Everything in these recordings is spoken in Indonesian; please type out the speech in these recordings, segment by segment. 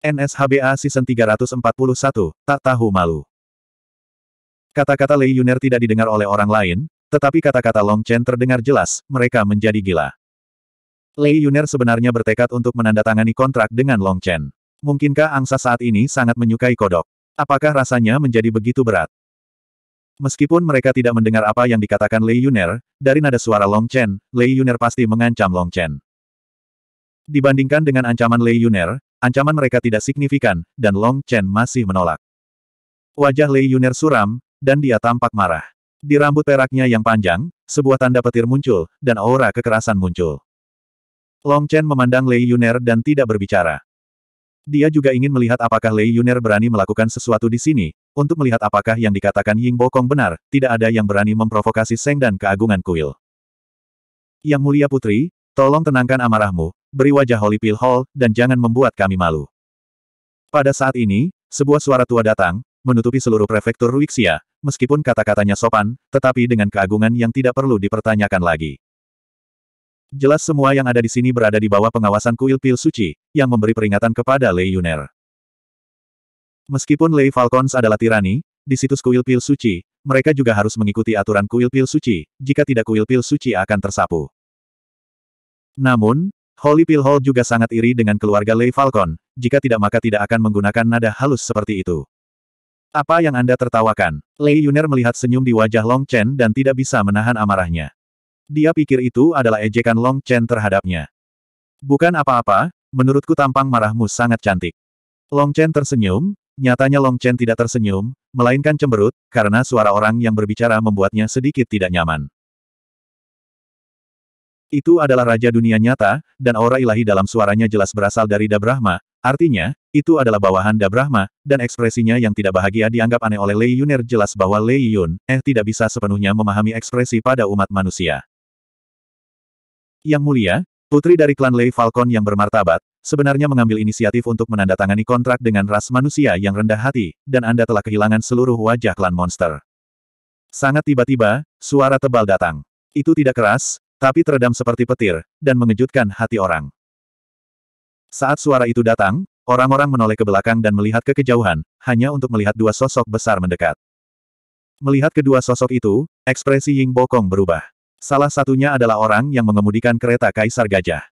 NSHBA Season 341, Tak Tahu Malu. Kata-kata Lei Yuner tidak didengar oleh orang lain, tetapi kata-kata Long Chen terdengar jelas, mereka menjadi gila. Lei Yuner sebenarnya bertekad untuk menandatangani kontrak dengan Long Chen. Mungkinkah angsa saat ini sangat menyukai kodok? Apakah rasanya menjadi begitu berat? Meskipun mereka tidak mendengar apa yang dikatakan Lei Yuner, dari nada suara Long Chen, Lei Yuner pasti mengancam Long Chen. Dibandingkan dengan ancaman Lei Yuner, Ancaman mereka tidak signifikan, dan Long Chen masih menolak. Wajah Lei Yuner suram, dan dia tampak marah. Di rambut peraknya yang panjang, sebuah tanda petir muncul, dan aura kekerasan muncul. Long Chen memandang Lei Yuner dan tidak berbicara. Dia juga ingin melihat apakah Lei Yuner berani melakukan sesuatu di sini, untuk melihat apakah yang dikatakan Ying Bokong benar, tidak ada yang berani memprovokasi Seng dan keagungan kuil. Yang mulia putri, tolong tenangkan amarahmu, beri wajah Holy Pill Hall, dan jangan membuat kami malu. Pada saat ini, sebuah suara tua datang, menutupi seluruh prefektur Ruixia, meskipun kata-katanya sopan, tetapi dengan keagungan yang tidak perlu dipertanyakan lagi. Jelas semua yang ada di sini berada di bawah pengawasan kuil pil suci, yang memberi peringatan kepada Lei Yuner. Meskipun Lei Falcons adalah tirani, di situs kuil pil suci, mereka juga harus mengikuti aturan kuil pil suci, jika tidak kuil pil suci akan tersapu. Namun, Holy Pill Hall juga sangat iri dengan keluarga Lei Falcon, jika tidak maka tidak akan menggunakan nada halus seperti itu. Apa yang Anda tertawakan? Lei Yuner melihat senyum di wajah Long Chen dan tidak bisa menahan amarahnya. Dia pikir itu adalah ejekan Long Chen terhadapnya. Bukan apa-apa, menurutku tampang marahmu sangat cantik. Long Chen tersenyum, nyatanya Long Chen tidak tersenyum, melainkan cemberut, karena suara orang yang berbicara membuatnya sedikit tidak nyaman. Itu adalah Raja Dunia Nyata, dan aura ilahi dalam suaranya jelas berasal dari Dabrahma, artinya, itu adalah bawahan Dabrahma, dan ekspresinya yang tidak bahagia dianggap aneh oleh Lei Yuner jelas bahwa Lei Yun, eh tidak bisa sepenuhnya memahami ekspresi pada umat manusia. Yang mulia, putri dari klan Lei Falcon yang bermartabat, sebenarnya mengambil inisiatif untuk menandatangani kontrak dengan ras manusia yang rendah hati, dan Anda telah kehilangan seluruh wajah klan monster. Sangat tiba-tiba, suara tebal datang. Itu tidak keras, tapi teredam seperti petir, dan mengejutkan hati orang. Saat suara itu datang, orang-orang menoleh ke belakang dan melihat ke kejauhan, hanya untuk melihat dua sosok besar mendekat. Melihat kedua sosok itu, ekspresi Ying Bokong berubah. Salah satunya adalah orang yang mengemudikan kereta Kaisar Gajah.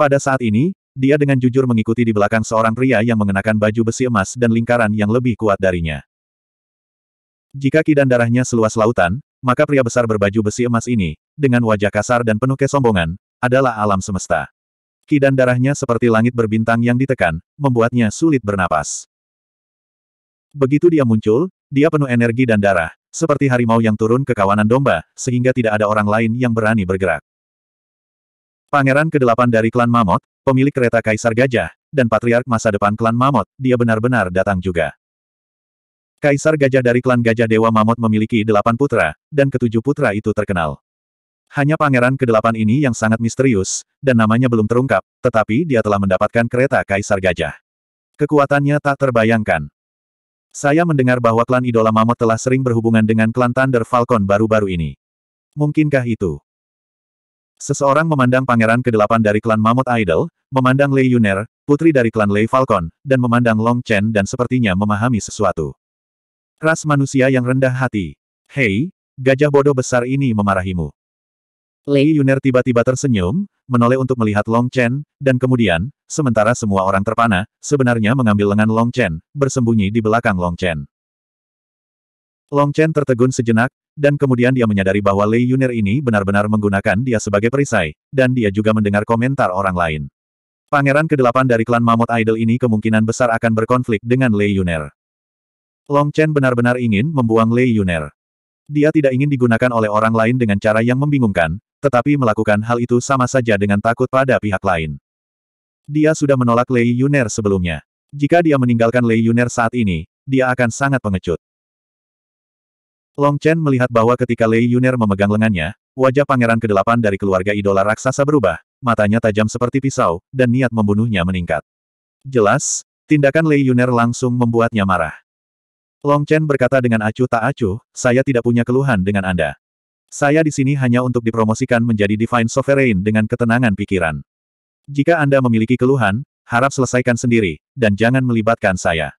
Pada saat ini, dia dengan jujur mengikuti di belakang seorang pria yang mengenakan baju besi emas dan lingkaran yang lebih kuat darinya. Jika kidan darahnya seluas lautan, maka pria besar berbaju besi emas ini, dengan wajah kasar dan penuh kesombongan, adalah alam semesta. Ki dan darahnya seperti langit berbintang yang ditekan, membuatnya sulit bernapas. Begitu dia muncul, dia penuh energi dan darah, seperti harimau yang turun ke kawanan domba, sehingga tidak ada orang lain yang berani bergerak. Pangeran kedelapan dari klan Mamot, pemilik kereta Kaisar Gajah, dan patriark masa depan klan Mamot, dia benar-benar datang juga. Kaisar Gajah dari klan Gajah Dewa Mamot memiliki delapan putra, dan ketujuh putra itu terkenal. Hanya pangeran ke-8 ini yang sangat misterius, dan namanya belum terungkap, tetapi dia telah mendapatkan kereta Kaisar Gajah. Kekuatannya tak terbayangkan. Saya mendengar bahwa klan idola Mammoth telah sering berhubungan dengan klan Thunder Falcon baru-baru ini. Mungkinkah itu? Seseorang memandang pangeran ke-8 dari klan mamot Idol, memandang Lei Yuner, putri dari klan Lei Falcon, dan memandang Long Chen dan sepertinya memahami sesuatu. Ras manusia yang rendah hati. Hei, gajah bodoh besar ini memarahimu. Lei Yuner tiba-tiba tersenyum, menoleh untuk melihat Long Chen, dan kemudian, sementara semua orang terpana, sebenarnya mengambil lengan Long Chen, bersembunyi di belakang Long Chen. Long Chen tertegun sejenak, dan kemudian dia menyadari bahwa Lei Yuner ini benar-benar menggunakan dia sebagai perisai, dan dia juga mendengar komentar orang lain. Pangeran ke-8 dari klan Mammoth Idol ini kemungkinan besar akan berkonflik dengan Lei Yuner. Long Chen benar-benar ingin membuang Lei Yuner. Dia tidak ingin digunakan oleh orang lain dengan cara yang membingungkan, tetapi melakukan hal itu sama saja dengan takut pada pihak lain. Dia sudah menolak Lei Yuner sebelumnya. Jika dia meninggalkan Lei Yuner saat ini, dia akan sangat pengecut. Long Chen melihat bahwa ketika Lei Yuner memegang lengannya, wajah pangeran kedelapan dari keluarga idola raksasa berubah, matanya tajam seperti pisau, dan niat membunuhnya meningkat. Jelas, tindakan Lei Yuner langsung membuatnya marah. Long Chen berkata dengan acuh tak acuh, saya tidak punya keluhan dengan Anda. Saya di sini hanya untuk dipromosikan menjadi Divine Sovereign dengan ketenangan pikiran. Jika Anda memiliki keluhan, harap selesaikan sendiri, dan jangan melibatkan saya.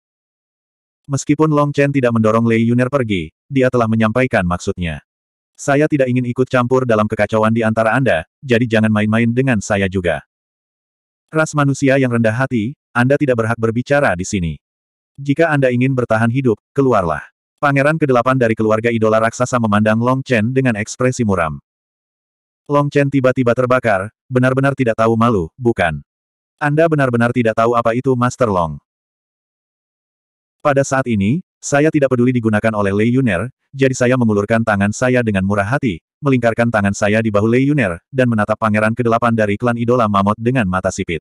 Meskipun Long Chen tidak mendorong Lei Yuner pergi, dia telah menyampaikan maksudnya. Saya tidak ingin ikut campur dalam kekacauan di antara Anda, jadi jangan main-main dengan saya juga. Ras manusia yang rendah hati, Anda tidak berhak berbicara di sini. Jika Anda ingin bertahan hidup, keluarlah. Pangeran ke delapan dari keluarga idola raksasa memandang Long Chen dengan ekspresi muram. Long Chen tiba-tiba terbakar, benar-benar tidak tahu malu, bukan? Anda benar-benar tidak tahu apa itu Master Long. Pada saat ini, saya tidak peduli digunakan oleh Lei Yuner, jadi saya mengulurkan tangan saya dengan murah hati, melingkarkan tangan saya di bahu Lei Yuner, dan menatap pangeran ke delapan dari klan idola Mamot dengan mata sipit.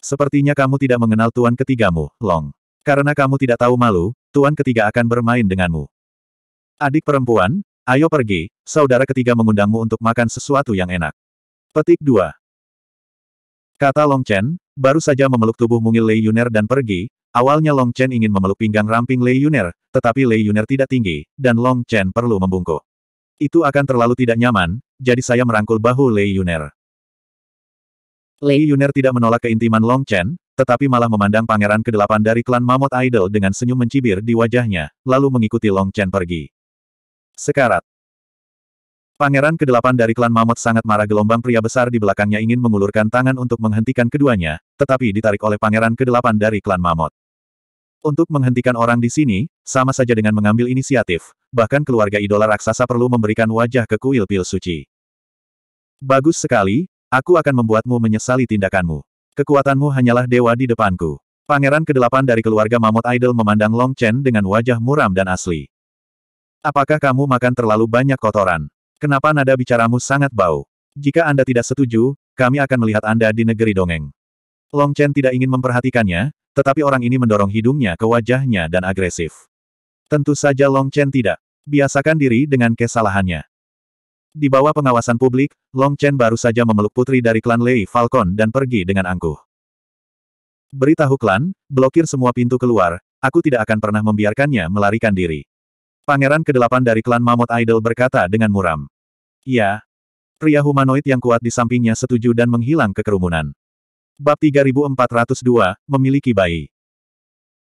Sepertinya kamu tidak mengenal tuan ketigamu, Long. Karena kamu tidak tahu malu, tuan ketiga akan bermain denganmu. Adik perempuan, ayo pergi, saudara ketiga mengundangmu untuk makan sesuatu yang enak. Petik 2. Kata Long Chen, baru saja memeluk tubuh mungil Lei Yuner dan pergi, awalnya Long Chen ingin memeluk pinggang ramping Lei Yuner, tetapi Lei Yuner tidak tinggi, dan Long Chen perlu membungkuk. Itu akan terlalu tidak nyaman, jadi saya merangkul bahu Lei Yuner. Lei Yuner tidak menolak keintiman Long Chen, tetapi malah memandang pangeran kedelapan dari klan Mammoth Idol dengan senyum mencibir di wajahnya, lalu mengikuti Long Chen pergi. Sekarat. Pangeran kedelapan dari klan Mammoth sangat marah gelombang pria besar di belakangnya ingin mengulurkan tangan untuk menghentikan keduanya, tetapi ditarik oleh pangeran kedelapan dari klan Mammoth. Untuk menghentikan orang di sini, sama saja dengan mengambil inisiatif, bahkan keluarga idola raksasa perlu memberikan wajah ke kuil pil suci. Bagus sekali, Aku akan membuatmu menyesali tindakanmu. Kekuatanmu hanyalah dewa di depanku. Pangeran kedelapan dari keluarga Mammoth Idol memandang Long Chen dengan wajah muram dan asli. Apakah kamu makan terlalu banyak kotoran? Kenapa nada bicaramu sangat bau? Jika Anda tidak setuju, kami akan melihat Anda di negeri dongeng. Long Chen tidak ingin memperhatikannya, tetapi orang ini mendorong hidungnya ke wajahnya dan agresif. Tentu saja Long Chen tidak. Biasakan diri dengan kesalahannya. Di bawah pengawasan publik, Long Chen baru saja memeluk putri dari klan Lei Falcon dan pergi dengan angkuh. Beritahu klan, blokir semua pintu keluar, aku tidak akan pernah membiarkannya melarikan diri. Pangeran kedelapan dari klan Mammoth Idol berkata dengan muram. Ya. Pria humanoid yang kuat di sampingnya setuju dan menghilang ke kerumunan. Bab 3402, Memiliki Bayi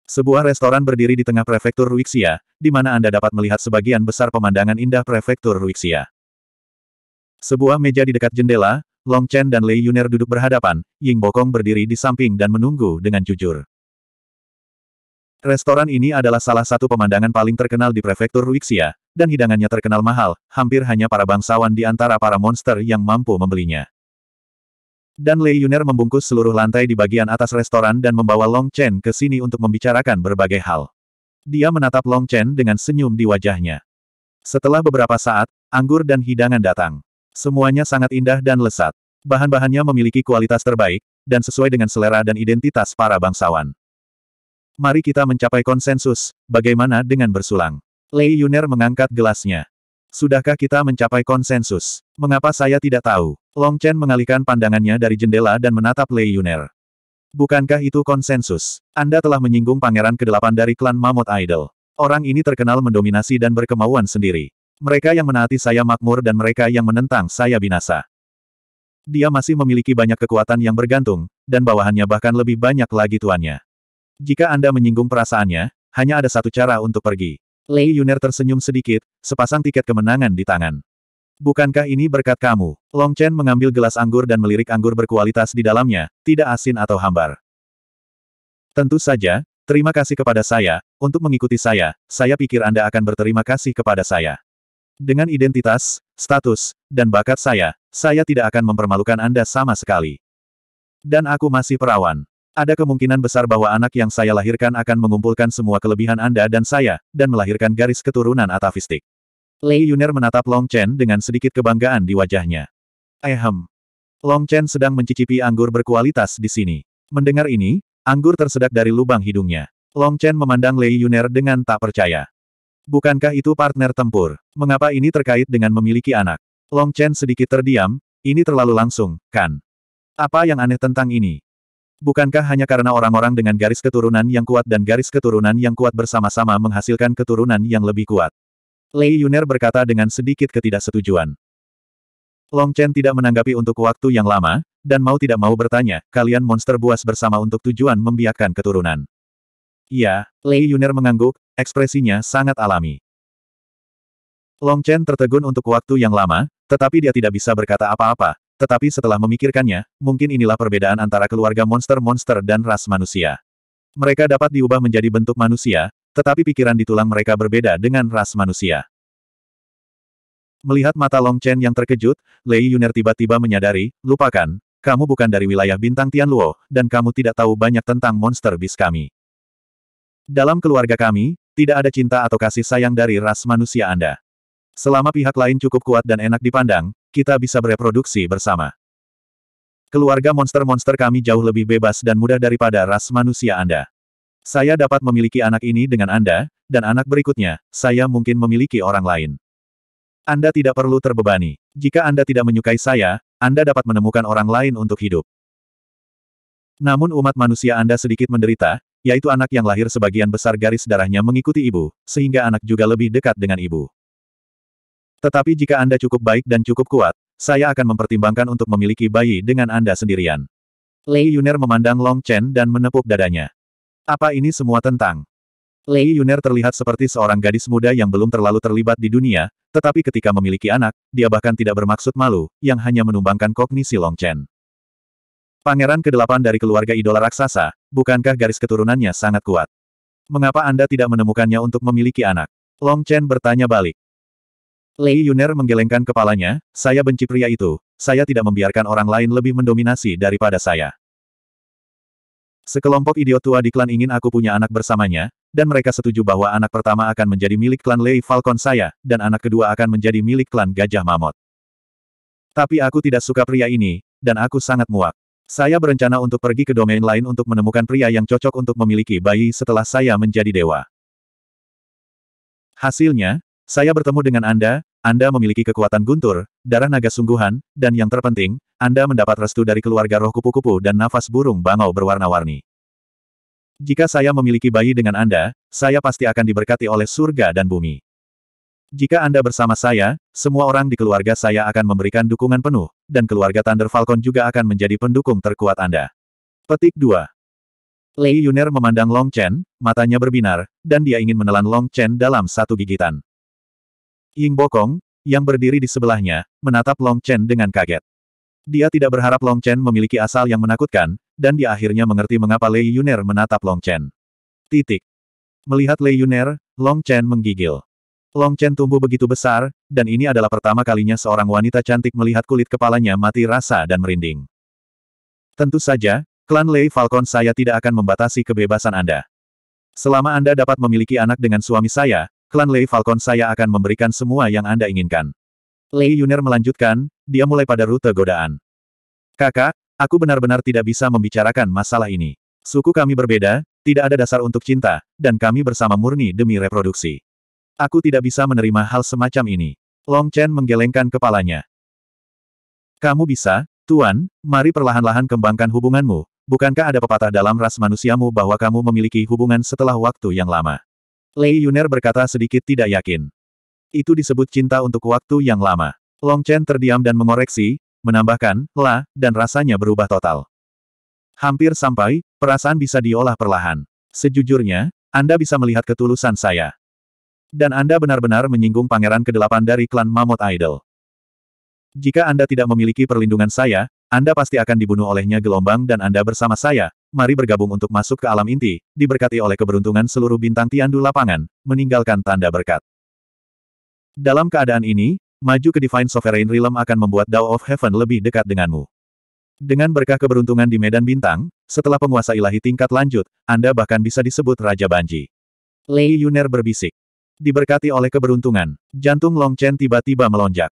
sebuah restoran berdiri di tengah prefektur Ruixia, di mana Anda dapat melihat sebagian besar pemandangan indah prefektur Ruixia. Sebuah meja di dekat jendela, Long Chen dan Lei Yuner duduk berhadapan, Ying Bokong berdiri di samping dan menunggu dengan jujur. Restoran ini adalah salah satu pemandangan paling terkenal di prefektur Ruixia, dan hidangannya terkenal mahal, hampir hanya para bangsawan di antara para monster yang mampu membelinya. Dan Lei Yuner membungkus seluruh lantai di bagian atas restoran dan membawa Long Chen ke sini untuk membicarakan berbagai hal. Dia menatap Long Chen dengan senyum di wajahnya. Setelah beberapa saat, anggur dan hidangan datang. Semuanya sangat indah dan lesat. Bahan-bahannya memiliki kualitas terbaik, dan sesuai dengan selera dan identitas para bangsawan. Mari kita mencapai konsensus, bagaimana dengan bersulang? Lei Yuner mengangkat gelasnya. Sudahkah kita mencapai konsensus? Mengapa saya tidak tahu? Long Chen mengalihkan pandangannya dari jendela dan menatap Lei Yuner. Bukankah itu konsensus? Anda telah menyinggung pangeran Kedelapan dari klan Mammoth Idol. Orang ini terkenal mendominasi dan berkemauan sendiri. Mereka yang menaati saya makmur dan mereka yang menentang saya binasa. Dia masih memiliki banyak kekuatan yang bergantung, dan bawahannya bahkan lebih banyak lagi tuannya. Jika Anda menyinggung perasaannya, hanya ada satu cara untuk pergi. Lei Yuner tersenyum sedikit, sepasang tiket kemenangan di tangan. Bukankah ini berkat kamu? Long Chen mengambil gelas anggur dan melirik anggur berkualitas di dalamnya, tidak asin atau hambar. Tentu saja, terima kasih kepada saya, untuk mengikuti saya, saya pikir Anda akan berterima kasih kepada saya. Dengan identitas, status, dan bakat saya, saya tidak akan mempermalukan Anda sama sekali. Dan aku masih perawan. Ada kemungkinan besar bahwa anak yang saya lahirkan akan mengumpulkan semua kelebihan Anda dan saya, dan melahirkan garis keturunan atavistik. Lei Yuner menatap Long Chen dengan sedikit kebanggaan di wajahnya. Ehem. Long Chen sedang mencicipi anggur berkualitas di sini. Mendengar ini, anggur tersedak dari lubang hidungnya. Long Chen memandang Lei Yuner dengan tak percaya. Bukankah itu partner tempur? Mengapa ini terkait dengan memiliki anak? Long Chen sedikit terdiam, ini terlalu langsung, kan? Apa yang aneh tentang ini? Bukankah hanya karena orang-orang dengan garis keturunan yang kuat dan garis keturunan yang kuat bersama-sama menghasilkan keturunan yang lebih kuat? Lei Yuner berkata dengan sedikit ketidaksetujuan. Long Chen tidak menanggapi untuk waktu yang lama, dan mau tidak mau bertanya, kalian monster buas bersama untuk tujuan membiarkan keturunan. Iya, Lei Yuner mengangguk, ekspresinya sangat alami. Long Chen tertegun untuk waktu yang lama, tetapi dia tidak bisa berkata apa-apa, tetapi setelah memikirkannya, mungkin inilah perbedaan antara keluarga monster-monster dan ras manusia. Mereka dapat diubah menjadi bentuk manusia, tetapi pikiran di tulang mereka berbeda dengan ras manusia. Melihat mata Long Chen yang terkejut, Lei Yuner tiba-tiba menyadari, lupakan, kamu bukan dari wilayah bintang Tianluo, dan kamu tidak tahu banyak tentang monster bis kami. Dalam keluarga kami, tidak ada cinta atau kasih sayang dari ras manusia Anda. Selama pihak lain cukup kuat dan enak dipandang, kita bisa bereproduksi bersama. Keluarga monster-monster kami jauh lebih bebas dan mudah daripada ras manusia Anda. Saya dapat memiliki anak ini dengan Anda, dan anak berikutnya, saya mungkin memiliki orang lain. Anda tidak perlu terbebani. Jika Anda tidak menyukai saya, Anda dapat menemukan orang lain untuk hidup. Namun umat manusia Anda sedikit menderita, yaitu anak yang lahir sebagian besar garis darahnya mengikuti ibu, sehingga anak juga lebih dekat dengan ibu. Tetapi jika Anda cukup baik dan cukup kuat, saya akan mempertimbangkan untuk memiliki bayi dengan Anda sendirian. Lei Yuner memandang Long Chen dan menepuk dadanya. Apa ini semua tentang? Lei Yuner terlihat seperti seorang gadis muda yang belum terlalu terlibat di dunia, tetapi ketika memiliki anak, dia bahkan tidak bermaksud malu, yang hanya menumbangkan kognisi Long Chen. Pangeran ke-8 dari keluarga idola raksasa, bukankah garis keturunannya sangat kuat? Mengapa Anda tidak menemukannya untuk memiliki anak? Long Chen bertanya balik. Lei Yuner menggelengkan kepalanya, saya benci pria itu, saya tidak membiarkan orang lain lebih mendominasi daripada saya. Sekelompok idiot tua di klan ingin aku punya anak bersamanya, dan mereka setuju bahwa anak pertama akan menjadi milik klan Lei Falcon saya, dan anak kedua akan menjadi milik klan Gajah Mamot. Tapi aku tidak suka pria ini, dan aku sangat muak. Saya berencana untuk pergi ke domain lain untuk menemukan pria yang cocok untuk memiliki bayi setelah saya menjadi dewa. Hasilnya, saya bertemu dengan Anda, Anda memiliki kekuatan guntur, darah naga sungguhan, dan yang terpenting, Anda mendapat restu dari keluarga roh kupu-kupu dan nafas burung bangau berwarna-warni. Jika saya memiliki bayi dengan Anda, saya pasti akan diberkati oleh surga dan bumi. Jika Anda bersama saya, semua orang di keluarga saya akan memberikan dukungan penuh, dan keluarga Thunder Falcon juga akan menjadi pendukung terkuat Anda. Petik 2. Lei Yuner memandang Long Chen, matanya berbinar, dan dia ingin menelan Long Chen dalam satu gigitan. Ying Bokong, yang berdiri di sebelahnya, menatap Long Chen dengan kaget. Dia tidak berharap Long Chen memiliki asal yang menakutkan, dan dia akhirnya mengerti mengapa Lei Yuner menatap Long Chen. Titik. Melihat Lei Yuner, Long Chen menggigil. Long Chen tumbuh begitu besar, dan ini adalah pertama kalinya seorang wanita cantik melihat kulit kepalanya mati rasa dan merinding. Tentu saja, klan Lei Falcon saya tidak akan membatasi kebebasan Anda. Selama Anda dapat memiliki anak dengan suami saya, klan Lei Falcon saya akan memberikan semua yang Anda inginkan. Lei Yuner melanjutkan, dia mulai pada rute godaan. Kakak, aku benar-benar tidak bisa membicarakan masalah ini. Suku kami berbeda, tidak ada dasar untuk cinta, dan kami bersama murni demi reproduksi. Aku tidak bisa menerima hal semacam ini. Long Chen menggelengkan kepalanya. Kamu bisa, Tuan, mari perlahan-lahan kembangkan hubunganmu. Bukankah ada pepatah dalam ras manusiamu bahwa kamu memiliki hubungan setelah waktu yang lama? Lei Yuner berkata sedikit tidak yakin. Itu disebut cinta untuk waktu yang lama. Long Chen terdiam dan mengoreksi, menambahkan, la, dan rasanya berubah total. Hampir sampai, perasaan bisa diolah perlahan. Sejujurnya, Anda bisa melihat ketulusan saya. Dan Anda benar-benar menyinggung pangeran Kedelapan dari klan Mammoth Idol. Jika Anda tidak memiliki perlindungan saya, Anda pasti akan dibunuh olehnya gelombang dan Anda bersama saya, mari bergabung untuk masuk ke alam inti, diberkati oleh keberuntungan seluruh bintang tiandu lapangan, meninggalkan tanda berkat. Dalam keadaan ini, maju ke Divine Sovereign Realm akan membuat Dao of Heaven lebih dekat denganmu. Dengan berkah keberuntungan di Medan Bintang, setelah penguasa ilahi tingkat lanjut, Anda bahkan bisa disebut Raja Banji. Lei Yuner berbisik diberkati oleh keberuntungan, jantung Long Chen tiba-tiba melonjak.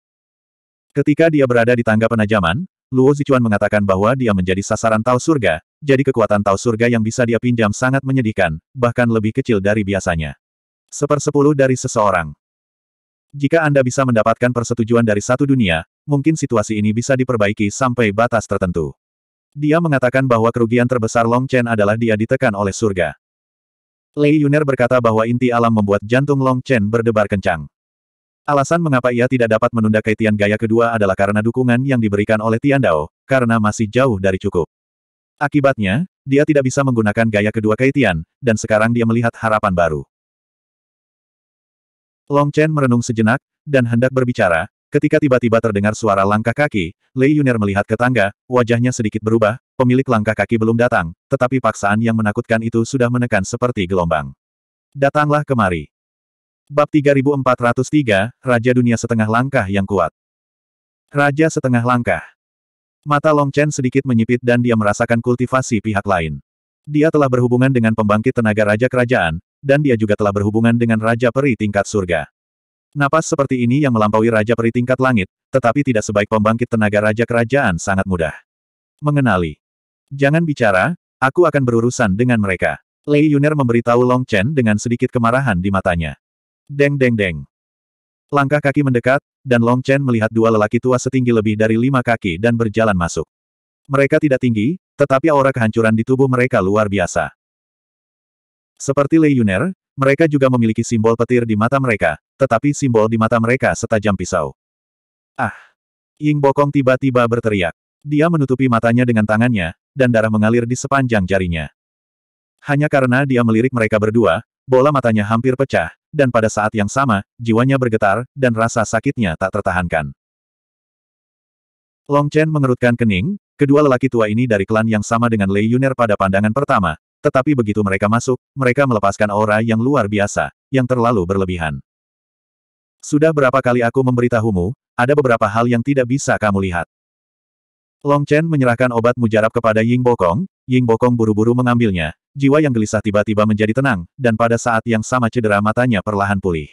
Ketika dia berada di tangga penajaman, Luo Zichuan mengatakan bahwa dia menjadi sasaran Tao Surga, jadi kekuatan Tao Surga yang bisa dia pinjam sangat menyedihkan, bahkan lebih kecil dari biasanya. Sepersepuluh dari seseorang. Jika Anda bisa mendapatkan persetujuan dari satu dunia, mungkin situasi ini bisa diperbaiki sampai batas tertentu. Dia mengatakan bahwa kerugian terbesar Long Chen adalah dia ditekan oleh surga. Lei Yuner berkata bahwa inti alam membuat jantung Long Chen berdebar kencang. Alasan mengapa ia tidak dapat menunda kaitian gaya kedua adalah karena dukungan yang diberikan oleh Tian Dao, karena masih jauh dari cukup. Akibatnya, dia tidak bisa menggunakan gaya kedua kaitian, dan sekarang dia melihat harapan baru. Long Chen merenung sejenak, dan hendak berbicara, Ketika tiba-tiba terdengar suara langkah kaki, Lei Yuner melihat ke tangga, wajahnya sedikit berubah, pemilik langkah kaki belum datang, tetapi paksaan yang menakutkan itu sudah menekan seperti gelombang. Datanglah kemari. Bab 3403, Raja Dunia Setengah Langkah Yang Kuat. Raja Setengah Langkah. Mata Long Chen sedikit menyipit dan dia merasakan kultivasi pihak lain. Dia telah berhubungan dengan pembangkit tenaga Raja Kerajaan, dan dia juga telah berhubungan dengan Raja Peri tingkat surga. Napas seperti ini yang melampaui Raja Peri tingkat langit, tetapi tidak sebaik pembangkit tenaga Raja Kerajaan sangat mudah. Mengenali. Jangan bicara, aku akan berurusan dengan mereka. Lei Yuner memberitahu Long Chen dengan sedikit kemarahan di matanya. Deng deng deng. Langkah kaki mendekat, dan Long Chen melihat dua lelaki tua setinggi lebih dari lima kaki dan berjalan masuk. Mereka tidak tinggi, tetapi aura kehancuran di tubuh mereka luar biasa. Seperti Lei Yuner, mereka juga memiliki simbol petir di mata mereka, tetapi simbol di mata mereka setajam pisau. Ah! Ying Bokong tiba-tiba berteriak. Dia menutupi matanya dengan tangannya, dan darah mengalir di sepanjang jarinya. Hanya karena dia melirik mereka berdua, bola matanya hampir pecah, dan pada saat yang sama, jiwanya bergetar, dan rasa sakitnya tak tertahankan. Long Chen mengerutkan kening, kedua lelaki tua ini dari klan yang sama dengan Lei Yuner pada pandangan pertama, tetapi begitu mereka masuk, mereka melepaskan aura yang luar biasa, yang terlalu berlebihan. Sudah berapa kali aku memberitahumu, ada beberapa hal yang tidak bisa kamu lihat. Long Chen menyerahkan obat mujarab kepada Ying Bokong, Ying Bokong buru-buru mengambilnya, jiwa yang gelisah tiba-tiba menjadi tenang, dan pada saat yang sama cedera matanya perlahan pulih.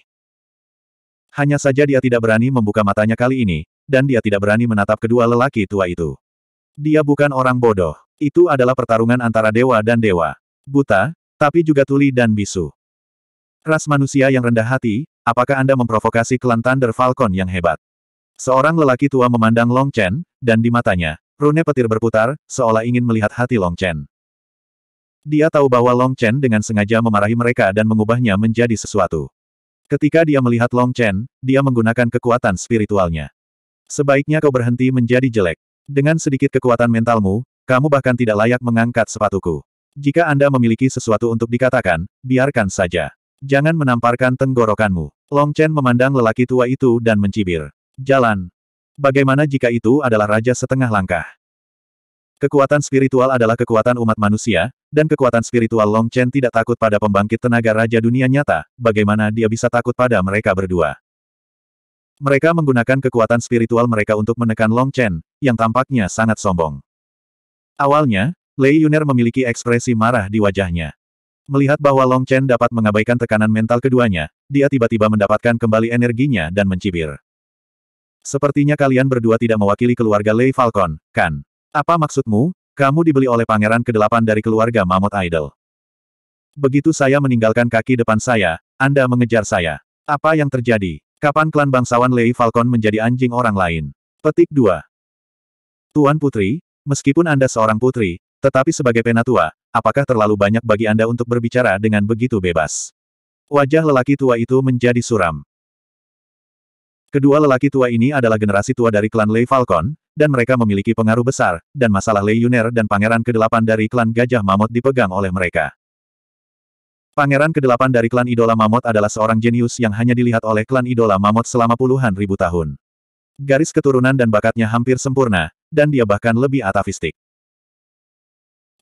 Hanya saja dia tidak berani membuka matanya kali ini, dan dia tidak berani menatap kedua lelaki tua itu. Dia bukan orang bodoh. Itu adalah pertarungan antara dewa dan dewa buta, tapi juga tuli dan bisu. Ras manusia yang rendah hati, apakah Anda memprovokasi klan Thunder Falcon yang hebat? Seorang lelaki tua memandang Long Chen, dan di matanya, rune petir berputar, seolah ingin melihat hati Long Chen. Dia tahu bahwa Long Chen dengan sengaja memarahi mereka dan mengubahnya menjadi sesuatu. Ketika dia melihat Long Chen, dia menggunakan kekuatan spiritualnya. Sebaiknya kau berhenti menjadi jelek. Dengan sedikit kekuatan mentalmu, kamu bahkan tidak layak mengangkat sepatuku. Jika Anda memiliki sesuatu untuk dikatakan, biarkan saja. Jangan menamparkan tenggorokanmu. Long Chen memandang lelaki tua itu dan mencibir. Jalan. Bagaimana jika itu adalah raja setengah langkah? Kekuatan spiritual adalah kekuatan umat manusia, dan kekuatan spiritual Long Chen tidak takut pada pembangkit tenaga raja dunia nyata, bagaimana dia bisa takut pada mereka berdua. Mereka menggunakan kekuatan spiritual mereka untuk menekan Long Chen, yang tampaknya sangat sombong. Awalnya, Lei Yuner memiliki ekspresi marah di wajahnya. Melihat bahwa Long Chen dapat mengabaikan tekanan mental keduanya, dia tiba-tiba mendapatkan kembali energinya dan mencibir. Sepertinya kalian berdua tidak mewakili keluarga Lei Falcon, kan? Apa maksudmu? Kamu dibeli oleh pangeran ke kedelapan dari keluarga Mammoth Idol. Begitu saya meninggalkan kaki depan saya, Anda mengejar saya. Apa yang terjadi? Kapan klan bangsawan Lei Falcon menjadi anjing orang lain? Petik 2. Tuan Putri, meskipun Anda seorang putri, tetapi sebagai penatua, apakah terlalu banyak bagi Anda untuk berbicara dengan begitu bebas? Wajah lelaki tua itu menjadi suram. Kedua lelaki tua ini adalah generasi tua dari klan Lei Falcon, dan mereka memiliki pengaruh besar, dan masalah Lei Yuner dan Pangeran ke-8 dari klan Gajah Mamot dipegang oleh mereka. Pangeran ke-8 dari klan Idola Mamot adalah seorang jenius yang hanya dilihat oleh klan Idola Mamot selama puluhan ribu tahun. Garis keturunan dan bakatnya hampir sempurna, dan dia bahkan lebih atavistik.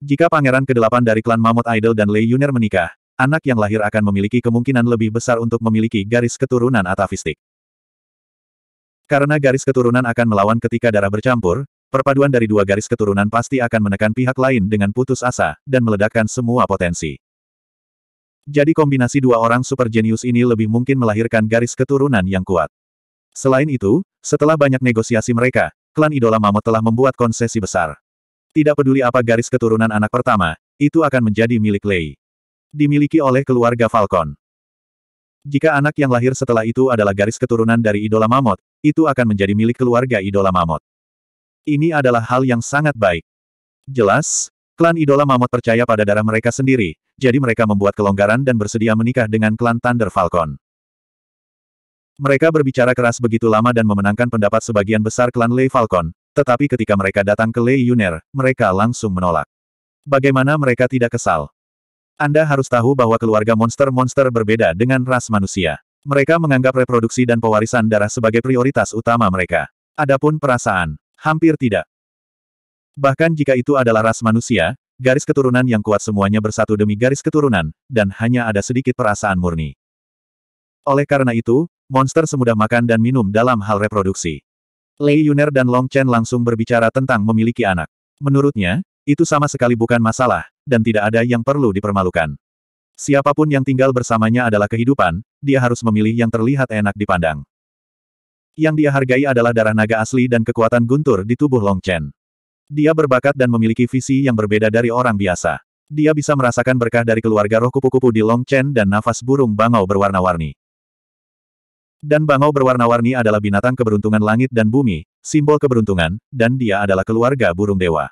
Jika pangeran ke-8 dari klan Mammoth Idol dan Lei Yuner menikah, anak yang lahir akan memiliki kemungkinan lebih besar untuk memiliki garis keturunan atavistik. Karena garis keturunan akan melawan ketika darah bercampur, perpaduan dari dua garis keturunan pasti akan menekan pihak lain dengan putus asa, dan meledakkan semua potensi. Jadi kombinasi dua orang super jenius ini lebih mungkin melahirkan garis keturunan yang kuat. Selain itu, setelah banyak negosiasi mereka, klan idola Mammoth telah membuat konsesi besar. Tidak peduli apa garis keturunan anak pertama, itu akan menjadi milik Lei. Dimiliki oleh keluarga Falcon. Jika anak yang lahir setelah itu adalah garis keturunan dari idola Mamot, itu akan menjadi milik keluarga idola Mamot. Ini adalah hal yang sangat baik. Jelas, klan idola Mamot percaya pada darah mereka sendiri, jadi mereka membuat kelonggaran dan bersedia menikah dengan klan Thunder Falcon. Mereka berbicara keras begitu lama dan memenangkan pendapat sebagian besar klan Lei Falcon, tetapi ketika mereka datang ke Lei Yuner, mereka langsung menolak. Bagaimana mereka tidak kesal? Anda harus tahu bahwa keluarga monster-monster berbeda dengan ras manusia. Mereka menganggap reproduksi dan pewarisan darah sebagai prioritas utama mereka. Adapun perasaan, hampir tidak. Bahkan jika itu adalah ras manusia, garis keturunan yang kuat semuanya bersatu demi garis keturunan, dan hanya ada sedikit perasaan murni. Oleh karena itu, monster semudah makan dan minum dalam hal reproduksi. Lei Yuner dan Long Chen langsung berbicara tentang memiliki anak. Menurutnya, itu sama sekali bukan masalah, dan tidak ada yang perlu dipermalukan. Siapapun yang tinggal bersamanya adalah kehidupan, dia harus memilih yang terlihat enak dipandang. Yang dia hargai adalah darah naga asli dan kekuatan guntur di tubuh Long Chen. Dia berbakat dan memiliki visi yang berbeda dari orang biasa. Dia bisa merasakan berkah dari keluarga roh kupu-kupu di Long Chen dan nafas burung bangau berwarna-warni. Dan bangau berwarna-warni adalah binatang keberuntungan langit dan bumi, simbol keberuntungan, dan dia adalah keluarga burung dewa.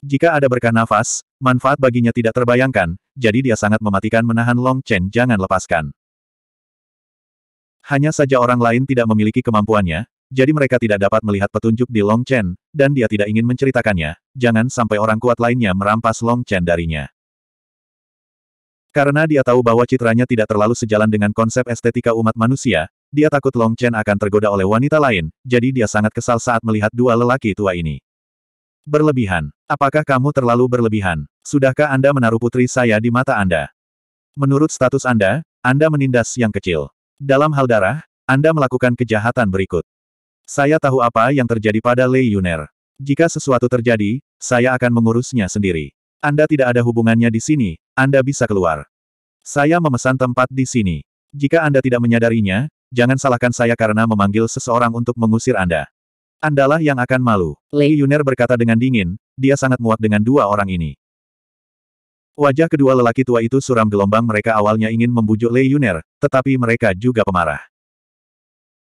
Jika ada berkah nafas, manfaat baginya tidak terbayangkan, jadi dia sangat mematikan menahan Long Chen jangan lepaskan. Hanya saja orang lain tidak memiliki kemampuannya, jadi mereka tidak dapat melihat petunjuk di Long Chen, dan dia tidak ingin menceritakannya, jangan sampai orang kuat lainnya merampas Long Chen darinya. Karena dia tahu bahwa citranya tidak terlalu sejalan dengan konsep estetika umat manusia, dia takut Long Chen akan tergoda oleh wanita lain, jadi dia sangat kesal saat melihat dua lelaki tua ini. Berlebihan. Apakah kamu terlalu berlebihan? Sudahkah Anda menaruh putri saya di mata Anda? Menurut status Anda, Anda menindas yang kecil. Dalam hal darah, Anda melakukan kejahatan berikut. Saya tahu apa yang terjadi pada Lei Yuner. Jika sesuatu terjadi, saya akan mengurusnya sendiri. Anda tidak ada hubungannya di sini, Anda bisa keluar. Saya memesan tempat di sini. Jika Anda tidak menyadarinya, jangan salahkan saya karena memanggil seseorang untuk mengusir Anda. Andalah yang akan malu. Lei Yuner berkata dengan dingin, dia sangat muak dengan dua orang ini. Wajah kedua lelaki tua itu suram gelombang mereka awalnya ingin membujuk Lei Yuner, tetapi mereka juga pemarah.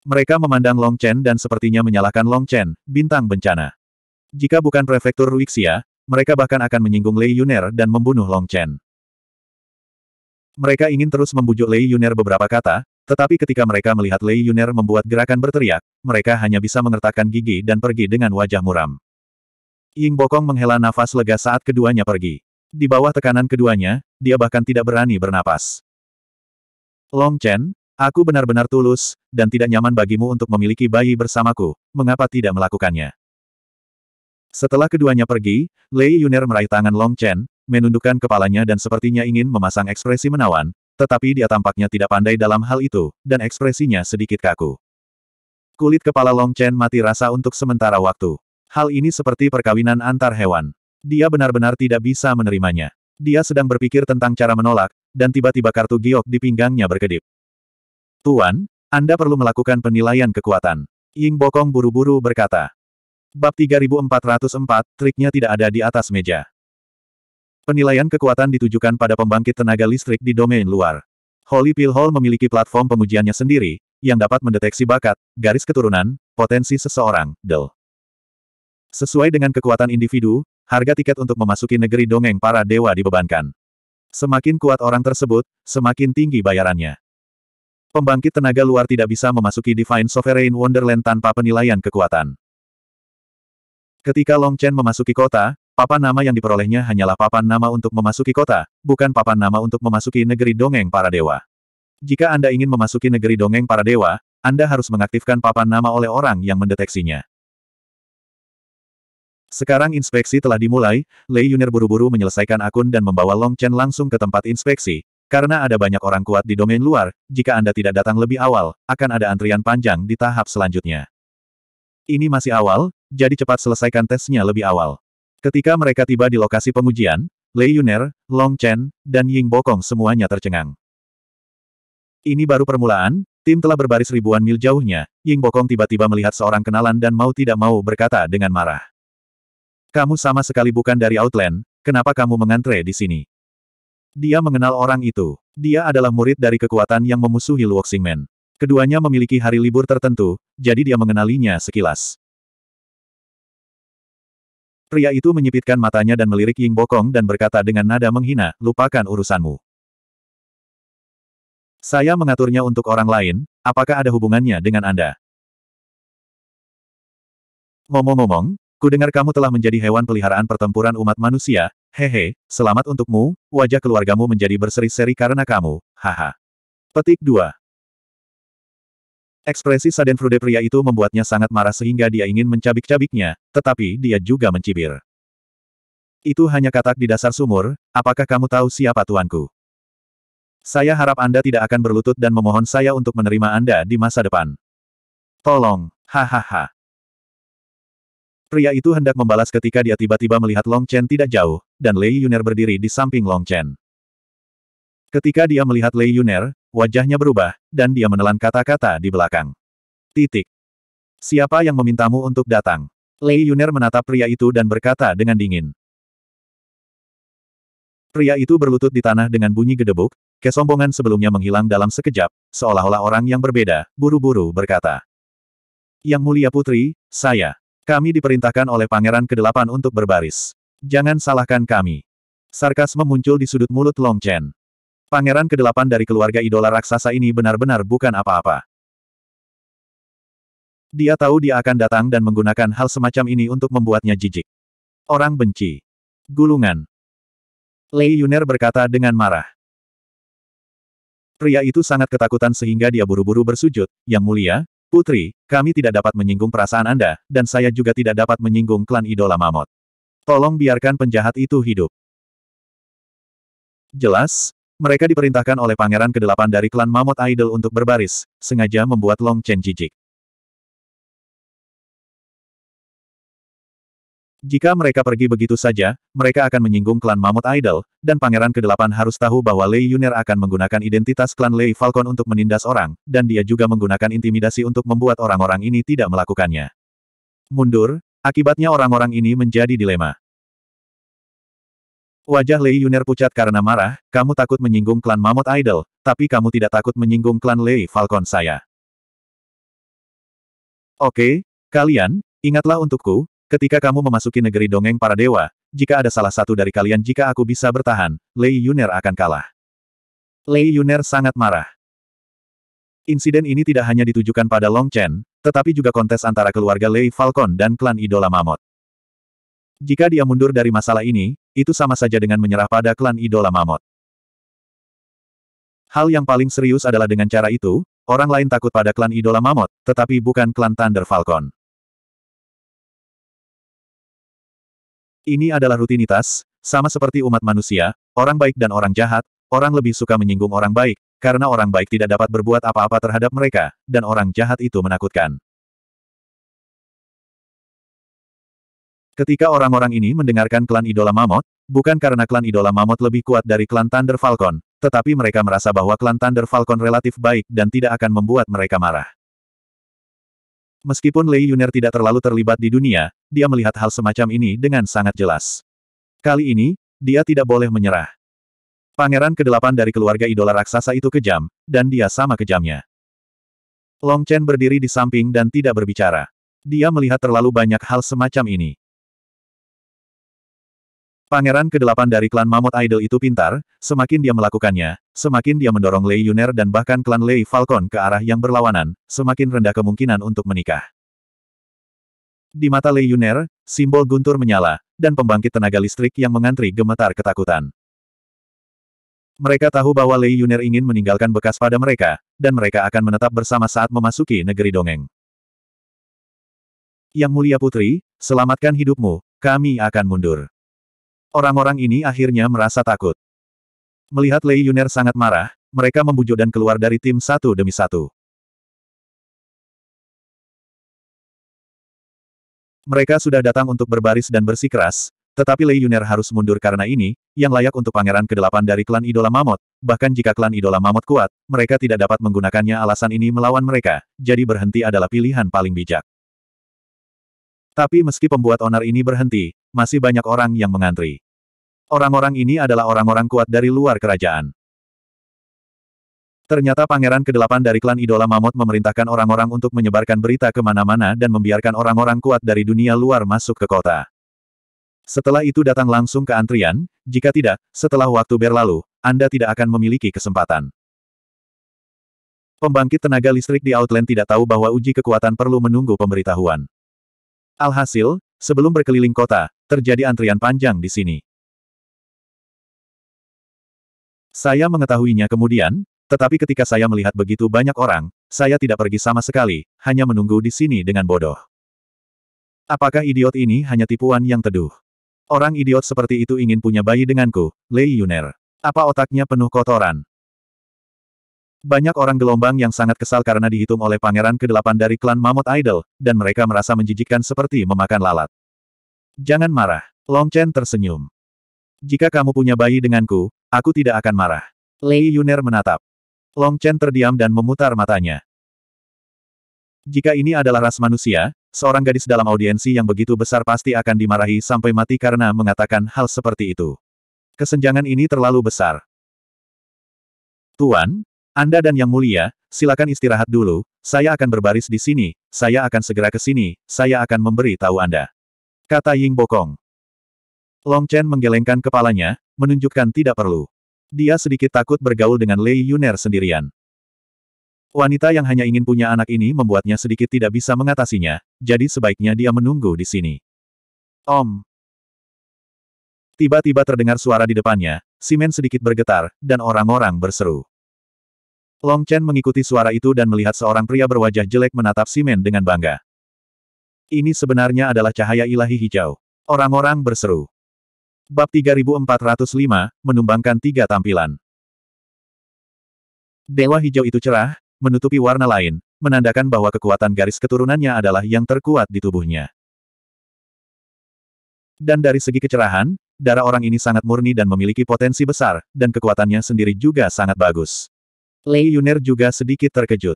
Mereka memandang Long Chen dan sepertinya menyalahkan Long Chen, bintang bencana. Jika bukan prefektur Ruixia, mereka bahkan akan menyinggung Lei Yuner dan membunuh Long Chen. Mereka ingin terus membujuk Lei Yuner beberapa kata, tetapi ketika mereka melihat Lei Yuner membuat gerakan berteriak, mereka hanya bisa mengertakkan gigi dan pergi dengan wajah muram. Ying Bokong menghela nafas lega saat keduanya pergi. Di bawah tekanan keduanya, dia bahkan tidak berani bernapas. Long Chen, aku benar-benar tulus, dan tidak nyaman bagimu untuk memiliki bayi bersamaku, mengapa tidak melakukannya? Setelah keduanya pergi, Lei Yuner meraih tangan Long Chen, menundukkan kepalanya dan sepertinya ingin memasang ekspresi menawan, tetapi dia tampaknya tidak pandai dalam hal itu, dan ekspresinya sedikit kaku. Kulit kepala Long Chen mati rasa untuk sementara waktu. Hal ini seperti perkawinan antar hewan. Dia benar-benar tidak bisa menerimanya. Dia sedang berpikir tentang cara menolak, dan tiba-tiba kartu giok di pinggangnya berkedip. Tuan, Anda perlu melakukan penilaian kekuatan. Ying Bokong buru-buru berkata. Bab 3404, triknya tidak ada di atas meja. Penilaian kekuatan ditujukan pada pembangkit tenaga listrik di domain luar. Holy Pill Hall memiliki platform pengujiannya sendiri, yang dapat mendeteksi bakat, garis keturunan, potensi seseorang, del. Sesuai dengan kekuatan individu, harga tiket untuk memasuki negeri dongeng para dewa dibebankan. Semakin kuat orang tersebut, semakin tinggi bayarannya. Pembangkit tenaga luar tidak bisa memasuki Divine Sovereign Wonderland tanpa penilaian kekuatan. Ketika Long Chen memasuki kota, Papan nama yang diperolehnya hanyalah papan nama untuk memasuki kota, bukan papan nama untuk memasuki negeri dongeng para dewa. Jika Anda ingin memasuki negeri dongeng para dewa, Anda harus mengaktifkan papan nama oleh orang yang mendeteksinya. Sekarang inspeksi telah dimulai, Lei Yuner buru-buru menyelesaikan akun dan membawa Long Chen langsung ke tempat inspeksi, karena ada banyak orang kuat di domain luar, jika Anda tidak datang lebih awal, akan ada antrian panjang di tahap selanjutnya. Ini masih awal, jadi cepat selesaikan tesnya lebih awal. Ketika mereka tiba di lokasi pengujian, Lei Yuner, Long Chen, dan Ying Bokong semuanya tercengang. Ini baru permulaan, tim telah berbaris ribuan mil jauhnya, Ying Bokong tiba-tiba melihat seorang kenalan dan mau tidak mau berkata dengan marah. Kamu sama sekali bukan dari Outland, kenapa kamu mengantre di sini? Dia mengenal orang itu. Dia adalah murid dari kekuatan yang memusuhi Luoxingmen. Keduanya memiliki hari libur tertentu, jadi dia mengenalinya sekilas. Pria itu menyipitkan matanya dan melirik Ying Bokong dan berkata dengan nada menghina, lupakan urusanmu. Saya mengaturnya untuk orang lain, apakah ada hubungannya dengan Anda? Ngomong-ngomong, ku dengar kamu telah menjadi hewan peliharaan pertempuran umat manusia, hehe, selamat untukmu, wajah keluargamu menjadi berseri-seri karena kamu, haha. Petik 2. Ekspresi saden frude pria itu membuatnya sangat marah sehingga dia ingin mencabik-cabiknya, tetapi dia juga mencibir. Itu hanya katak di dasar sumur, apakah kamu tahu siapa tuanku? Saya harap Anda tidak akan berlutut dan memohon saya untuk menerima Anda di masa depan. Tolong, hahaha. Pria itu hendak membalas ketika dia tiba-tiba melihat Long Chen tidak jauh, dan Lei Yuner berdiri di samping Long Chen. Ketika dia melihat Lei Yuner, Wajahnya berubah, dan dia menelan kata-kata di belakang. Titik. Siapa yang memintamu untuk datang? Lei Yuner menatap pria itu dan berkata dengan dingin. Pria itu berlutut di tanah dengan bunyi gedebuk, kesombongan sebelumnya menghilang dalam sekejap, seolah-olah orang yang berbeda, buru-buru berkata. Yang mulia putri, saya. Kami diperintahkan oleh pangeran kedelapan untuk berbaris. Jangan salahkan kami. Sarkas muncul di sudut mulut Long Chen. Pangeran kedelapan dari keluarga idola raksasa ini benar-benar bukan apa-apa. Dia tahu dia akan datang dan menggunakan hal semacam ini untuk membuatnya jijik. Orang benci. Gulungan. Lei Yuner berkata dengan marah. Pria itu sangat ketakutan sehingga dia buru-buru bersujud, Yang mulia, Putri, kami tidak dapat menyinggung perasaan Anda, dan saya juga tidak dapat menyinggung klan idola Mamot. Tolong biarkan penjahat itu hidup. Jelas, mereka diperintahkan oleh pangeran Kedelapan dari klan Mammoth Idol untuk berbaris, sengaja membuat Long Chen jijik. Jika mereka pergi begitu saja, mereka akan menyinggung klan Mammoth Idol, dan pangeran Kedelapan harus tahu bahwa Lei Yuner akan menggunakan identitas klan Lei Falcon untuk menindas orang, dan dia juga menggunakan intimidasi untuk membuat orang-orang ini tidak melakukannya. Mundur, akibatnya orang-orang ini menjadi dilema. Wajah Lei Yuner pucat karena marah, kamu takut menyinggung klan Mammoth Idol, tapi kamu tidak takut menyinggung klan Lei Falcon saya. Oke, kalian, ingatlah untukku, ketika kamu memasuki negeri dongeng para dewa, jika ada salah satu dari kalian jika aku bisa bertahan, Lei Yuner akan kalah. Lei Yuner sangat marah. Insiden ini tidak hanya ditujukan pada Long Chen, tetapi juga kontes antara keluarga Lei Falcon dan klan idola Mammoth. Jika dia mundur dari masalah ini, itu sama saja dengan menyerah pada klan idola Mamot. Hal yang paling serius adalah dengan cara itu, orang lain takut pada klan idola Mamot, tetapi bukan klan Thunder Falcon. Ini adalah rutinitas, sama seperti umat manusia, orang baik dan orang jahat, orang lebih suka menyinggung orang baik, karena orang baik tidak dapat berbuat apa-apa terhadap mereka, dan orang jahat itu menakutkan. Ketika orang-orang ini mendengarkan klan idola Mamot, bukan karena klan idola Mamot lebih kuat dari klan Thunder Falcon, tetapi mereka merasa bahwa klan Thunder Falcon relatif baik dan tidak akan membuat mereka marah. Meskipun Lei Yuner tidak terlalu terlibat di dunia, dia melihat hal semacam ini dengan sangat jelas. Kali ini, dia tidak boleh menyerah. Pangeran kedelapan dari keluarga idola raksasa itu kejam, dan dia sama kejamnya. Long Chen berdiri di samping dan tidak berbicara. Dia melihat terlalu banyak hal semacam ini. Pangeran ke-8 dari klan Mammoth Idol itu pintar, semakin dia melakukannya, semakin dia mendorong Lei Yuner dan bahkan klan Lei Falcon ke arah yang berlawanan, semakin rendah kemungkinan untuk menikah. Di mata Lei Yuner, simbol guntur menyala, dan pembangkit tenaga listrik yang mengantri gemetar ketakutan. Mereka tahu bahwa Lei Yuner ingin meninggalkan bekas pada mereka, dan mereka akan menetap bersama saat memasuki negeri dongeng. Yang Mulia Putri, selamatkan hidupmu, kami akan mundur. Orang-orang ini akhirnya merasa takut. Melihat Lei Yuner sangat marah, mereka membujuk dan keluar dari tim satu demi satu. Mereka sudah datang untuk berbaris dan bersikeras, tetapi Lei Yuner harus mundur karena ini, yang layak untuk pangeran ke-8 dari klan idola Mamot, bahkan jika klan idola Mamot kuat, mereka tidak dapat menggunakannya alasan ini melawan mereka, jadi berhenti adalah pilihan paling bijak. Tapi meski pembuat onar ini berhenti, masih banyak orang yang mengantri. Orang-orang ini adalah orang-orang kuat dari luar kerajaan. Ternyata pangeran ke-8 dari klan idola Mamut memerintahkan orang-orang untuk menyebarkan berita kemana-mana dan membiarkan orang-orang kuat dari dunia luar masuk ke kota. Setelah itu datang langsung ke antrian, jika tidak, setelah waktu berlalu, Anda tidak akan memiliki kesempatan. Pembangkit tenaga listrik di Outland tidak tahu bahwa uji kekuatan perlu menunggu pemberitahuan. Alhasil, sebelum berkeliling kota, terjadi antrian panjang di sini. Saya mengetahuinya kemudian, tetapi ketika saya melihat begitu banyak orang, saya tidak pergi sama sekali, hanya menunggu di sini dengan bodoh. Apakah idiot ini hanya tipuan yang teduh? Orang idiot seperti itu ingin punya bayi denganku, Lei Yuner. Apa otaknya penuh kotoran? Banyak orang gelombang yang sangat kesal karena dihitung oleh pangeran ke-8 dari klan Mammoth Idol, dan mereka merasa menjijikkan seperti memakan lalat. Jangan marah. Long Chen tersenyum. Jika kamu punya bayi denganku, aku tidak akan marah. Lei Yuner menatap. Long Chen terdiam dan memutar matanya. Jika ini adalah ras manusia, seorang gadis dalam audiensi yang begitu besar pasti akan dimarahi sampai mati karena mengatakan hal seperti itu. Kesenjangan ini terlalu besar. Tuan, anda dan Yang Mulia, silakan istirahat dulu, saya akan berbaris di sini, saya akan segera ke sini, saya akan memberi tahu Anda. Kata Ying Bokong. Long Chen menggelengkan kepalanya, menunjukkan tidak perlu. Dia sedikit takut bergaul dengan Lei Yuner sendirian. Wanita yang hanya ingin punya anak ini membuatnya sedikit tidak bisa mengatasinya, jadi sebaiknya dia menunggu di sini. Om. Tiba-tiba terdengar suara di depannya, Simen sedikit bergetar, dan orang-orang berseru. Long Chen mengikuti suara itu dan melihat seorang pria berwajah jelek menatap Simen dengan bangga. Ini sebenarnya adalah cahaya ilahi hijau. Orang-orang berseru. Bab 3405, menumbangkan tiga tampilan. Dewa hijau itu cerah, menutupi warna lain, menandakan bahwa kekuatan garis keturunannya adalah yang terkuat di tubuhnya. Dan dari segi kecerahan, darah orang ini sangat murni dan memiliki potensi besar, dan kekuatannya sendiri juga sangat bagus. Lei Yuner juga sedikit terkejut.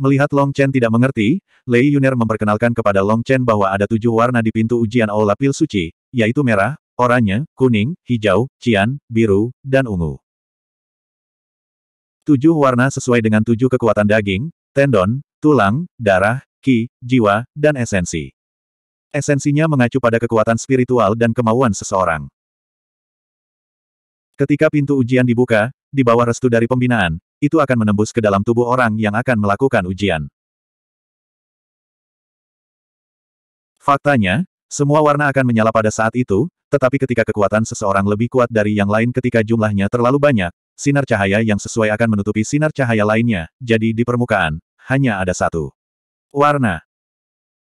Melihat Long Chen tidak mengerti, Lei Yuner memperkenalkan kepada Long Chen bahwa ada tujuh warna di pintu ujian Aula Pil Suci, yaitu merah, oranye, kuning, hijau, cyan, biru, dan ungu. Tujuh warna sesuai dengan tujuh kekuatan daging, tendon, tulang, darah, ki, jiwa, dan esensi. Esensinya mengacu pada kekuatan spiritual dan kemauan seseorang. Ketika pintu ujian dibuka, di bawah restu dari pembinaan, itu akan menembus ke dalam tubuh orang yang akan melakukan ujian. Faktanya, semua warna akan menyala pada saat itu, tetapi ketika kekuatan seseorang lebih kuat dari yang lain ketika jumlahnya terlalu banyak, sinar cahaya yang sesuai akan menutupi sinar cahaya lainnya, jadi di permukaan, hanya ada satu. Warna.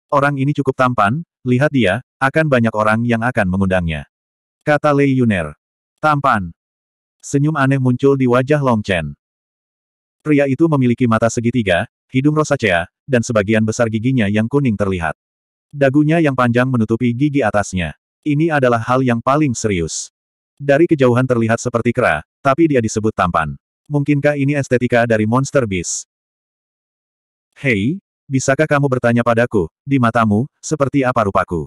Orang ini cukup tampan, lihat dia, akan banyak orang yang akan mengundangnya. Kata Lei Yuner. Tampan. Senyum aneh muncul di wajah Long Chen. Pria itu memiliki mata segitiga, hidung rosacea, dan sebagian besar giginya yang kuning terlihat. Dagunya yang panjang menutupi gigi atasnya. Ini adalah hal yang paling serius. Dari kejauhan terlihat seperti kera, tapi dia disebut tampan. Mungkinkah ini estetika dari Monster Beast? Hei, bisakah kamu bertanya padaku, di matamu, seperti apa rupaku?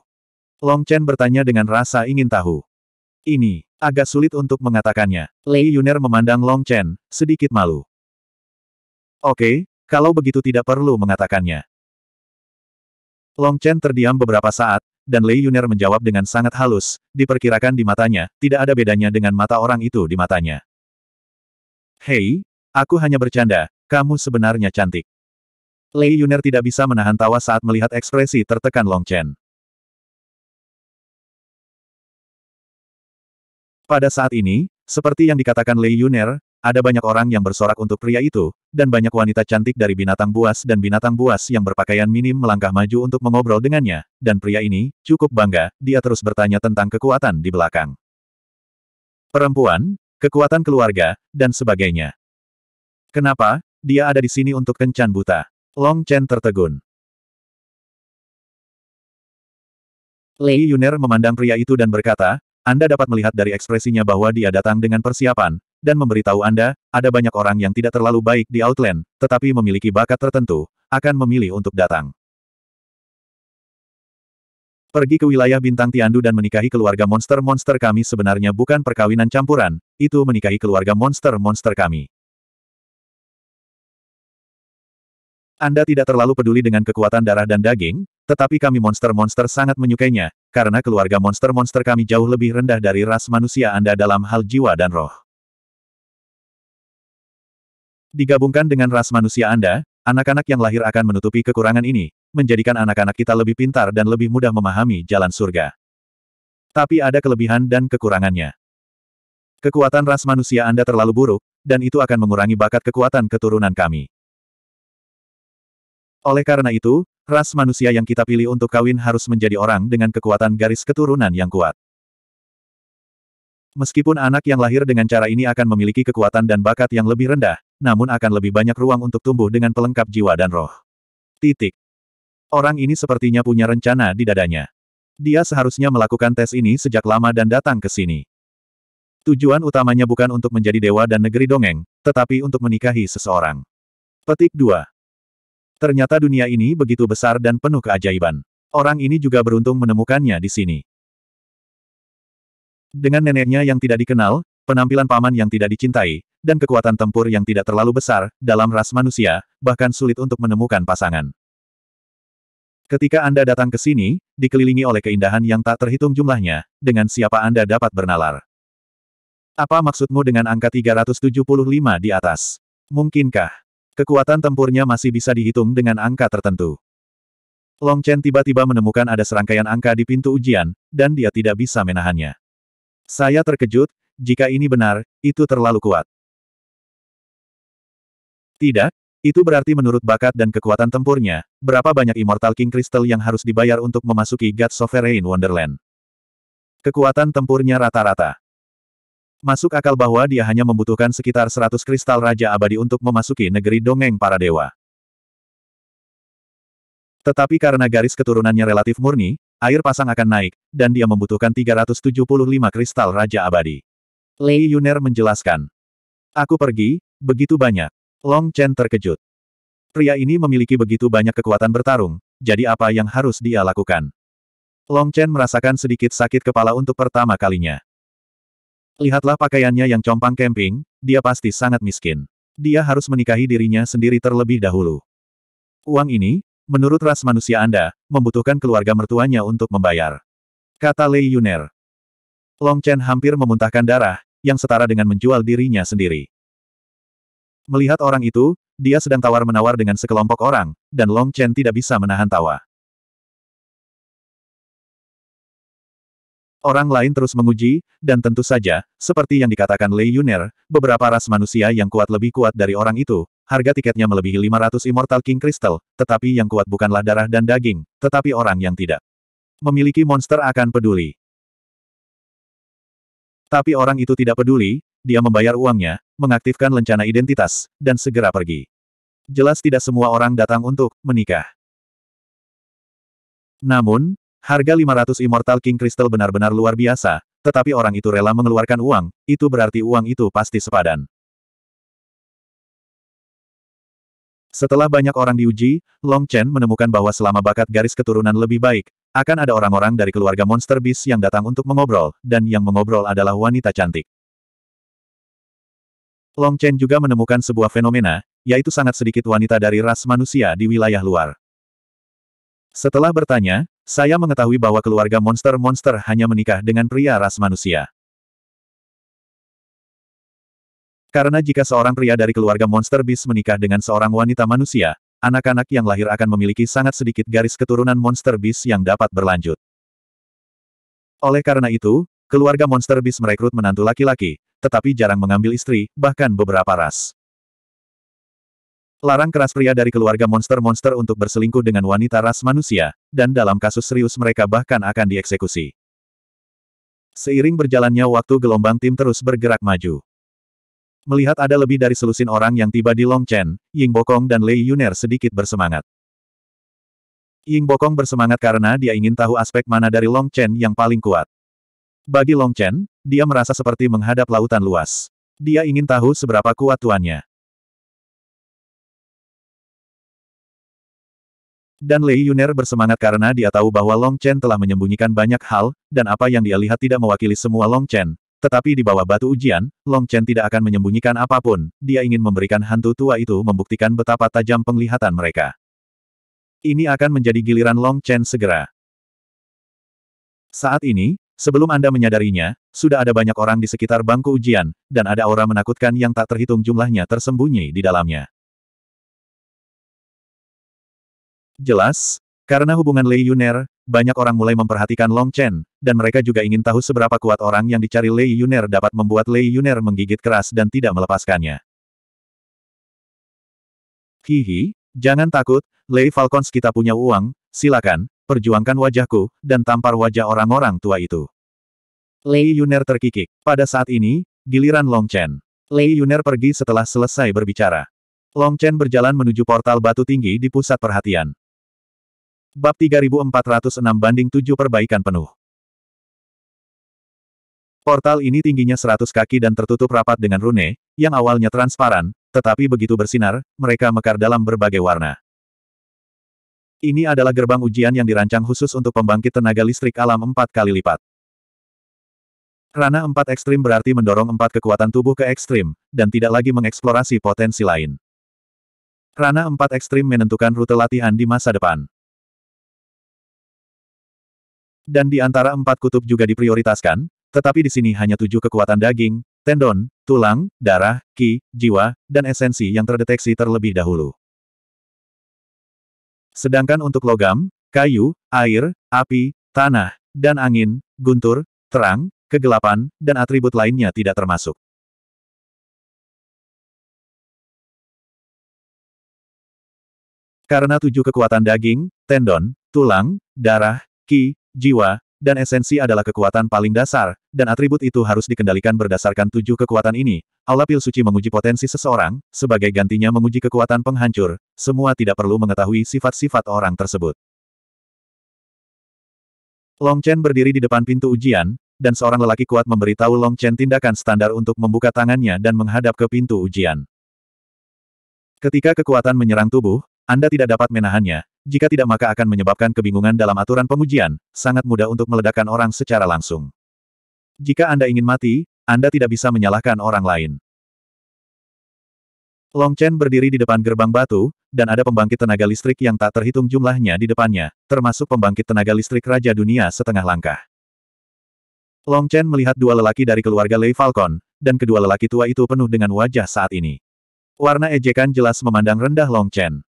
Long Chen bertanya dengan rasa ingin tahu. Ini, agak sulit untuk mengatakannya. Lei Yuner memandang Long Chen, sedikit malu. Oke, kalau begitu tidak perlu mengatakannya. Long Chen terdiam beberapa saat, dan Lei Yuner menjawab dengan sangat halus, diperkirakan di matanya, tidak ada bedanya dengan mata orang itu di matanya. Hei, aku hanya bercanda, kamu sebenarnya cantik. Lei Yuner tidak bisa menahan tawa saat melihat ekspresi tertekan Long Chen. Pada saat ini, seperti yang dikatakan Lei Yuner, ada banyak orang yang bersorak untuk pria itu, dan banyak wanita cantik dari binatang buas dan binatang buas yang berpakaian minim melangkah maju untuk mengobrol dengannya, dan pria ini, cukup bangga, dia terus bertanya tentang kekuatan di belakang. Perempuan, kekuatan keluarga, dan sebagainya. Kenapa, dia ada di sini untuk kencan buta. Long Chen tertegun. Lei Yuner memandang pria itu dan berkata, anda dapat melihat dari ekspresinya bahwa dia datang dengan persiapan, dan memberitahu Anda, ada banyak orang yang tidak terlalu baik di Outland, tetapi memiliki bakat tertentu, akan memilih untuk datang. Pergi ke wilayah bintang Tiandu dan menikahi keluarga monster-monster kami sebenarnya bukan perkawinan campuran, itu menikahi keluarga monster-monster kami. Anda tidak terlalu peduli dengan kekuatan darah dan daging, tetapi kami monster-monster sangat menyukainya, karena keluarga monster-monster kami jauh lebih rendah dari ras manusia Anda dalam hal jiwa dan roh. Digabungkan dengan ras manusia Anda, anak-anak yang lahir akan menutupi kekurangan ini, menjadikan anak-anak kita lebih pintar dan lebih mudah memahami jalan surga. Tapi ada kelebihan dan kekurangannya. Kekuatan ras manusia Anda terlalu buruk, dan itu akan mengurangi bakat kekuatan keturunan kami. Oleh karena itu, ras manusia yang kita pilih untuk kawin harus menjadi orang dengan kekuatan garis keturunan yang kuat. Meskipun anak yang lahir dengan cara ini akan memiliki kekuatan dan bakat yang lebih rendah, namun akan lebih banyak ruang untuk tumbuh dengan pelengkap jiwa dan roh. Titik. Orang ini sepertinya punya rencana di dadanya. Dia seharusnya melakukan tes ini sejak lama dan datang ke sini. Tujuan utamanya bukan untuk menjadi dewa dan negeri dongeng, tetapi untuk menikahi seseorang. Petik 2. Ternyata dunia ini begitu besar dan penuh keajaiban. Orang ini juga beruntung menemukannya di sini. Dengan neneknya yang tidak dikenal, penampilan paman yang tidak dicintai, dan kekuatan tempur yang tidak terlalu besar, dalam ras manusia, bahkan sulit untuk menemukan pasangan. Ketika Anda datang ke sini, dikelilingi oleh keindahan yang tak terhitung jumlahnya, dengan siapa Anda dapat bernalar. Apa maksudmu dengan angka 375 di atas? Mungkinkah? Kekuatan tempurnya masih bisa dihitung dengan angka tertentu. Long Chen tiba-tiba menemukan ada serangkaian angka di pintu ujian, dan dia tidak bisa menahannya. Saya terkejut, jika ini benar, itu terlalu kuat. Tidak, itu berarti menurut bakat dan kekuatan tempurnya, berapa banyak Immortal King Crystal yang harus dibayar untuk memasuki God Sovereign Wonderland. Kekuatan tempurnya rata-rata. Masuk akal bahwa dia hanya membutuhkan sekitar 100 kristal Raja Abadi untuk memasuki negeri dongeng para dewa. Tetapi karena garis keturunannya relatif murni, air pasang akan naik, dan dia membutuhkan 375 kristal Raja Abadi. Lei Yuner menjelaskan. Aku pergi, begitu banyak. Long Chen terkejut. Pria ini memiliki begitu banyak kekuatan bertarung, jadi apa yang harus dia lakukan? Long Chen merasakan sedikit sakit kepala untuk pertama kalinya. Lihatlah pakaiannya yang compang camping, dia pasti sangat miskin. Dia harus menikahi dirinya sendiri terlebih dahulu. Uang ini, menurut ras manusia Anda, membutuhkan keluarga mertuanya untuk membayar. Kata Lei Yuner. Long Chen hampir memuntahkan darah, yang setara dengan menjual dirinya sendiri. Melihat orang itu, dia sedang tawar-menawar dengan sekelompok orang, dan Long Chen tidak bisa menahan tawa. Orang lain terus menguji, dan tentu saja, seperti yang dikatakan Lei Yuner, beberapa ras manusia yang kuat lebih kuat dari orang itu, harga tiketnya melebihi 500 Immortal King Crystal, tetapi yang kuat bukanlah darah dan daging, tetapi orang yang tidak memiliki monster akan peduli. Tapi orang itu tidak peduli, dia membayar uangnya, mengaktifkan lencana identitas, dan segera pergi. Jelas tidak semua orang datang untuk menikah. Namun, Harga 500 Immortal King Crystal benar-benar luar biasa, tetapi orang itu rela mengeluarkan uang, itu berarti uang itu pasti sepadan. Setelah banyak orang diuji, Long Chen menemukan bahwa selama bakat garis keturunan lebih baik, akan ada orang-orang dari keluarga Monster Beast yang datang untuk mengobrol, dan yang mengobrol adalah wanita cantik. Long Chen juga menemukan sebuah fenomena, yaitu sangat sedikit wanita dari ras manusia di wilayah luar. Setelah bertanya, saya mengetahui bahwa keluarga monster-monster hanya menikah dengan pria ras manusia. Karena jika seorang pria dari keluarga monster bis menikah dengan seorang wanita manusia, anak-anak yang lahir akan memiliki sangat sedikit garis keturunan monster bis yang dapat berlanjut. Oleh karena itu, keluarga monster bis merekrut menantu laki-laki, tetapi jarang mengambil istri, bahkan beberapa ras. Larang keras pria dari keluarga monster-monster untuk berselingkuh dengan wanita ras manusia, dan dalam kasus serius mereka bahkan akan dieksekusi. Seiring berjalannya waktu gelombang tim terus bergerak maju. Melihat ada lebih dari selusin orang yang tiba di Long Chen, Ying Bokong dan Lei Yuner sedikit bersemangat. Ying Bokong bersemangat karena dia ingin tahu aspek mana dari Long Chen yang paling kuat. Bagi Long Chen, dia merasa seperti menghadap lautan luas. Dia ingin tahu seberapa kuat tuannya. Dan Lei Yuner bersemangat karena dia tahu bahwa Long Chen telah menyembunyikan banyak hal, dan apa yang dia lihat tidak mewakili semua Long Chen. Tetapi di bawah batu ujian, Long Chen tidak akan menyembunyikan apapun, dia ingin memberikan hantu tua itu membuktikan betapa tajam penglihatan mereka. Ini akan menjadi giliran Long Chen segera. Saat ini, sebelum Anda menyadarinya, sudah ada banyak orang di sekitar bangku ujian, dan ada aura menakutkan yang tak terhitung jumlahnya tersembunyi di dalamnya. Jelas, karena hubungan Lei Yuner, banyak orang mulai memperhatikan Long Chen, dan mereka juga ingin tahu seberapa kuat orang yang dicari Lei Yuner dapat membuat Lei Yuner menggigit keras dan tidak melepaskannya. Hihi, jangan takut, Lei Falcons kita punya uang, silakan, perjuangkan wajahku, dan tampar wajah orang-orang tua itu. Lei Yuner terkikik. Pada saat ini, giliran Long Chen. Lei Yuner pergi setelah selesai berbicara. Long Chen berjalan menuju portal batu tinggi di pusat perhatian. Bab 3406 banding 7 perbaikan penuh. Portal ini tingginya 100 kaki dan tertutup rapat dengan rune, yang awalnya transparan, tetapi begitu bersinar, mereka mekar dalam berbagai warna. Ini adalah gerbang ujian yang dirancang khusus untuk pembangkit tenaga listrik alam empat kali lipat. Rana empat ekstrim berarti mendorong empat kekuatan tubuh ke ekstrim, dan tidak lagi mengeksplorasi potensi lain. Rana empat ekstrim menentukan rute latihan di masa depan dan di antara empat kutub juga diprioritaskan, tetapi di sini hanya tujuh kekuatan daging, tendon, tulang, darah, ki, jiwa, dan esensi yang terdeteksi terlebih dahulu. Sedangkan untuk logam, kayu, air, api, tanah, dan angin, guntur, terang, kegelapan, dan atribut lainnya tidak termasuk. Karena tujuh kekuatan daging, tendon, tulang, darah, ki, jiwa, dan esensi adalah kekuatan paling dasar, dan atribut itu harus dikendalikan berdasarkan tujuh kekuatan ini. Aula pil suci menguji potensi seseorang, sebagai gantinya menguji kekuatan penghancur, semua tidak perlu mengetahui sifat-sifat orang tersebut. Long Chen berdiri di depan pintu ujian, dan seorang lelaki kuat memberitahu Long Chen tindakan standar untuk membuka tangannya dan menghadap ke pintu ujian. Ketika kekuatan menyerang tubuh, Anda tidak dapat menahannya, jika tidak maka akan menyebabkan kebingungan dalam aturan pengujian, sangat mudah untuk meledakkan orang secara langsung. Jika Anda ingin mati, Anda tidak bisa menyalahkan orang lain. Long Chen berdiri di depan gerbang batu, dan ada pembangkit tenaga listrik yang tak terhitung jumlahnya di depannya, termasuk pembangkit tenaga listrik Raja Dunia setengah langkah. Long Chen melihat dua lelaki dari keluarga Lei Falcon, dan kedua lelaki tua itu penuh dengan wajah saat ini. Warna ejekan jelas memandang rendah Long Chen.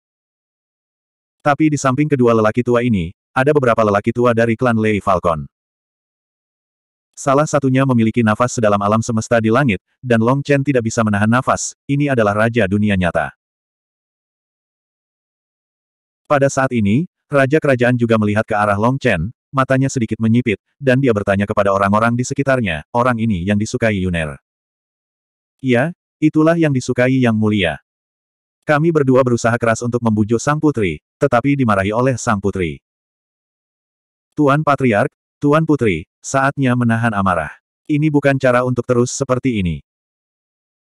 Tapi di samping kedua lelaki tua ini, ada beberapa lelaki tua dari klan Lei Falcon. Salah satunya memiliki nafas sedalam alam semesta di langit, dan Long Chen tidak bisa menahan nafas, ini adalah Raja Dunia Nyata. Pada saat ini, Raja Kerajaan juga melihat ke arah Long Chen, matanya sedikit menyipit, dan dia bertanya kepada orang-orang di sekitarnya, orang ini yang disukai Yuner. Ya, itulah yang disukai Yang Mulia. Kami berdua berusaha keras untuk membujuk sang putri, tetapi dimarahi oleh sang putri. Tuan Patriark, Tuan Putri, saatnya menahan amarah. Ini bukan cara untuk terus seperti ini.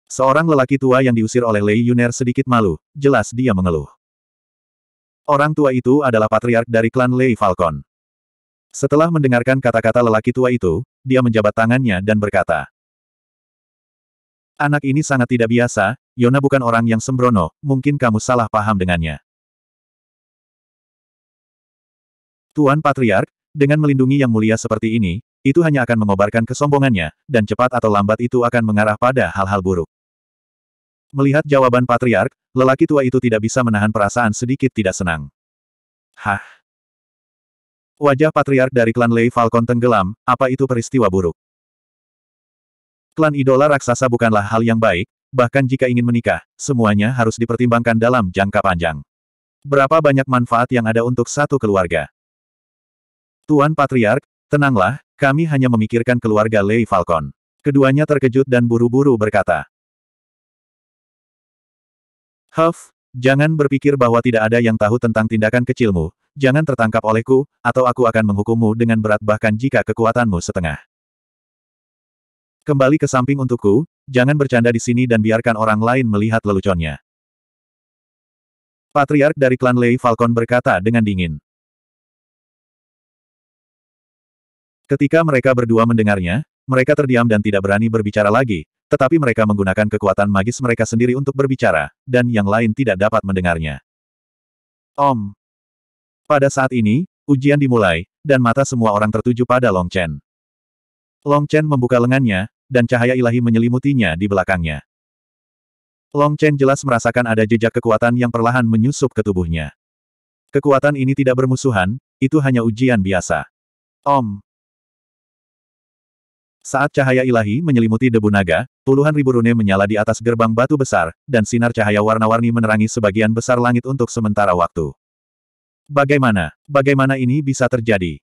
Seorang lelaki tua yang diusir oleh Lei Yuner sedikit malu, jelas dia mengeluh. Orang tua itu adalah patriark dari klan Lei Falcon. Setelah mendengarkan kata-kata lelaki tua itu, dia menjabat tangannya dan berkata, Anak ini sangat tidak biasa, Yona bukan orang yang sembrono, mungkin kamu salah paham dengannya. Tuan Patriark, dengan melindungi yang mulia seperti ini, itu hanya akan mengobarkan kesombongannya, dan cepat atau lambat itu akan mengarah pada hal-hal buruk. Melihat jawaban Patriark, lelaki tua itu tidak bisa menahan perasaan sedikit tidak senang. Hah? Wajah Patriark dari klan Lei Falcon tenggelam, apa itu peristiwa buruk? Klan idola raksasa bukanlah hal yang baik, bahkan jika ingin menikah, semuanya harus dipertimbangkan dalam jangka panjang. Berapa banyak manfaat yang ada untuk satu keluarga? Tuan Patriark, tenanglah, kami hanya memikirkan keluarga Lei Falcon. Keduanya terkejut dan buru-buru berkata. Huff, jangan berpikir bahwa tidak ada yang tahu tentang tindakan kecilmu, jangan tertangkap olehku, atau aku akan menghukummu dengan berat bahkan jika kekuatanmu setengah. Kembali ke samping untukku, Jangan bercanda di sini dan biarkan orang lain melihat leluconnya. Patriark dari klan Lei Falcon berkata dengan dingin. Ketika mereka berdua mendengarnya, mereka terdiam dan tidak berani berbicara lagi, tetapi mereka menggunakan kekuatan magis mereka sendiri untuk berbicara, dan yang lain tidak dapat mendengarnya. Om. Pada saat ini, ujian dimulai, dan mata semua orang tertuju pada Long Chen. Long Chen membuka lengannya, dan cahaya ilahi menyelimutinya di belakangnya. Long Chen jelas merasakan ada jejak kekuatan yang perlahan menyusup ke tubuhnya. Kekuatan ini tidak bermusuhan, itu hanya ujian biasa. Om. Saat cahaya ilahi menyelimuti debu naga, puluhan ribu rune menyala di atas gerbang batu besar, dan sinar cahaya warna-warni menerangi sebagian besar langit untuk sementara waktu. Bagaimana? Bagaimana ini bisa terjadi?